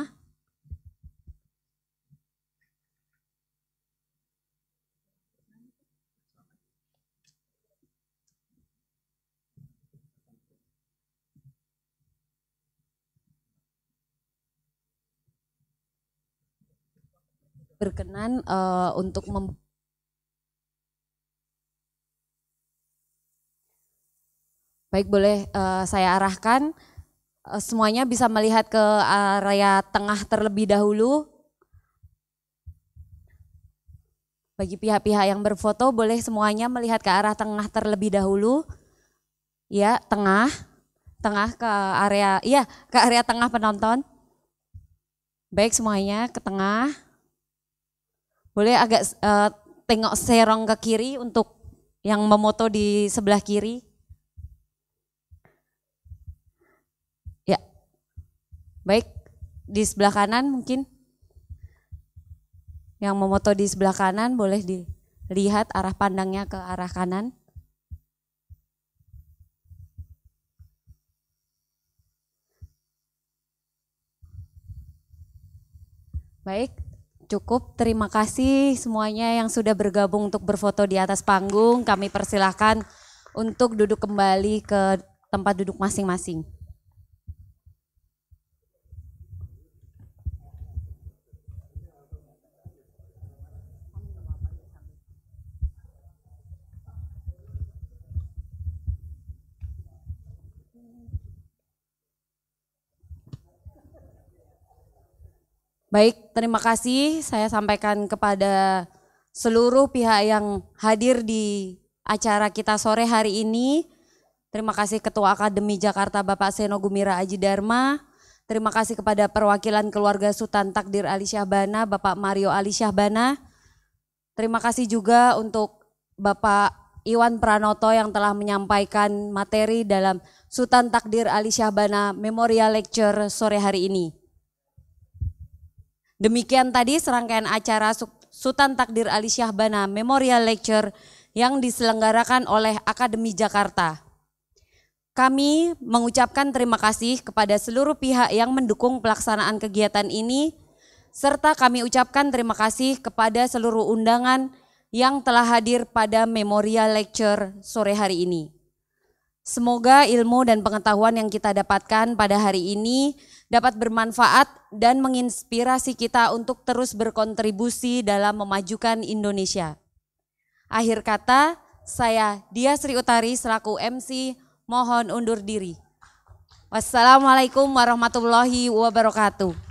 berkenan uh, untuk mem Baik, boleh uh, saya arahkan. Uh, semuanya bisa melihat ke area tengah terlebih dahulu. Bagi pihak-pihak yang berfoto, boleh semuanya melihat ke arah tengah terlebih dahulu. Ya, tengah, tengah ke area, ya, ke area tengah penonton. Baik semuanya ke tengah. Boleh agak uh, tengok serong ke kiri untuk yang memoto di sebelah kiri. Baik, di sebelah kanan mungkin. Yang memoto di sebelah kanan boleh dilihat arah pandangnya ke arah kanan. Baik, cukup. Terima kasih semuanya yang sudah bergabung untuk berfoto di atas panggung. Kami persilahkan untuk duduk kembali ke tempat duduk masing-masing. Baik, terima kasih saya sampaikan kepada seluruh pihak yang hadir di acara kita sore hari ini. Terima kasih Ketua Akademi Jakarta Bapak Seno Gumira Aji Dharma. Terima kasih kepada perwakilan keluarga Sultan Takdir Ali Syahbana, Bapak Mario Ali Syahbana. Terima kasih juga untuk Bapak Iwan Pranoto yang telah menyampaikan materi dalam Sultan Takdir Ali Syahbana Memorial Lecture sore hari ini. Demikian tadi serangkaian acara Sultan Takdir Ali Syahbana Memorial Lecture yang diselenggarakan oleh Akademi Jakarta. Kami mengucapkan terima kasih kepada seluruh pihak yang mendukung pelaksanaan kegiatan ini, serta kami ucapkan terima kasih kepada seluruh undangan yang telah hadir pada Memorial Lecture sore hari ini. Semoga ilmu dan pengetahuan yang kita dapatkan pada hari ini dapat bermanfaat dan menginspirasi kita untuk terus berkontribusi dalam memajukan Indonesia. Akhir kata, saya Dia Sri Utari selaku MC mohon undur diri. Wassalamualaikum warahmatullahi wabarakatuh.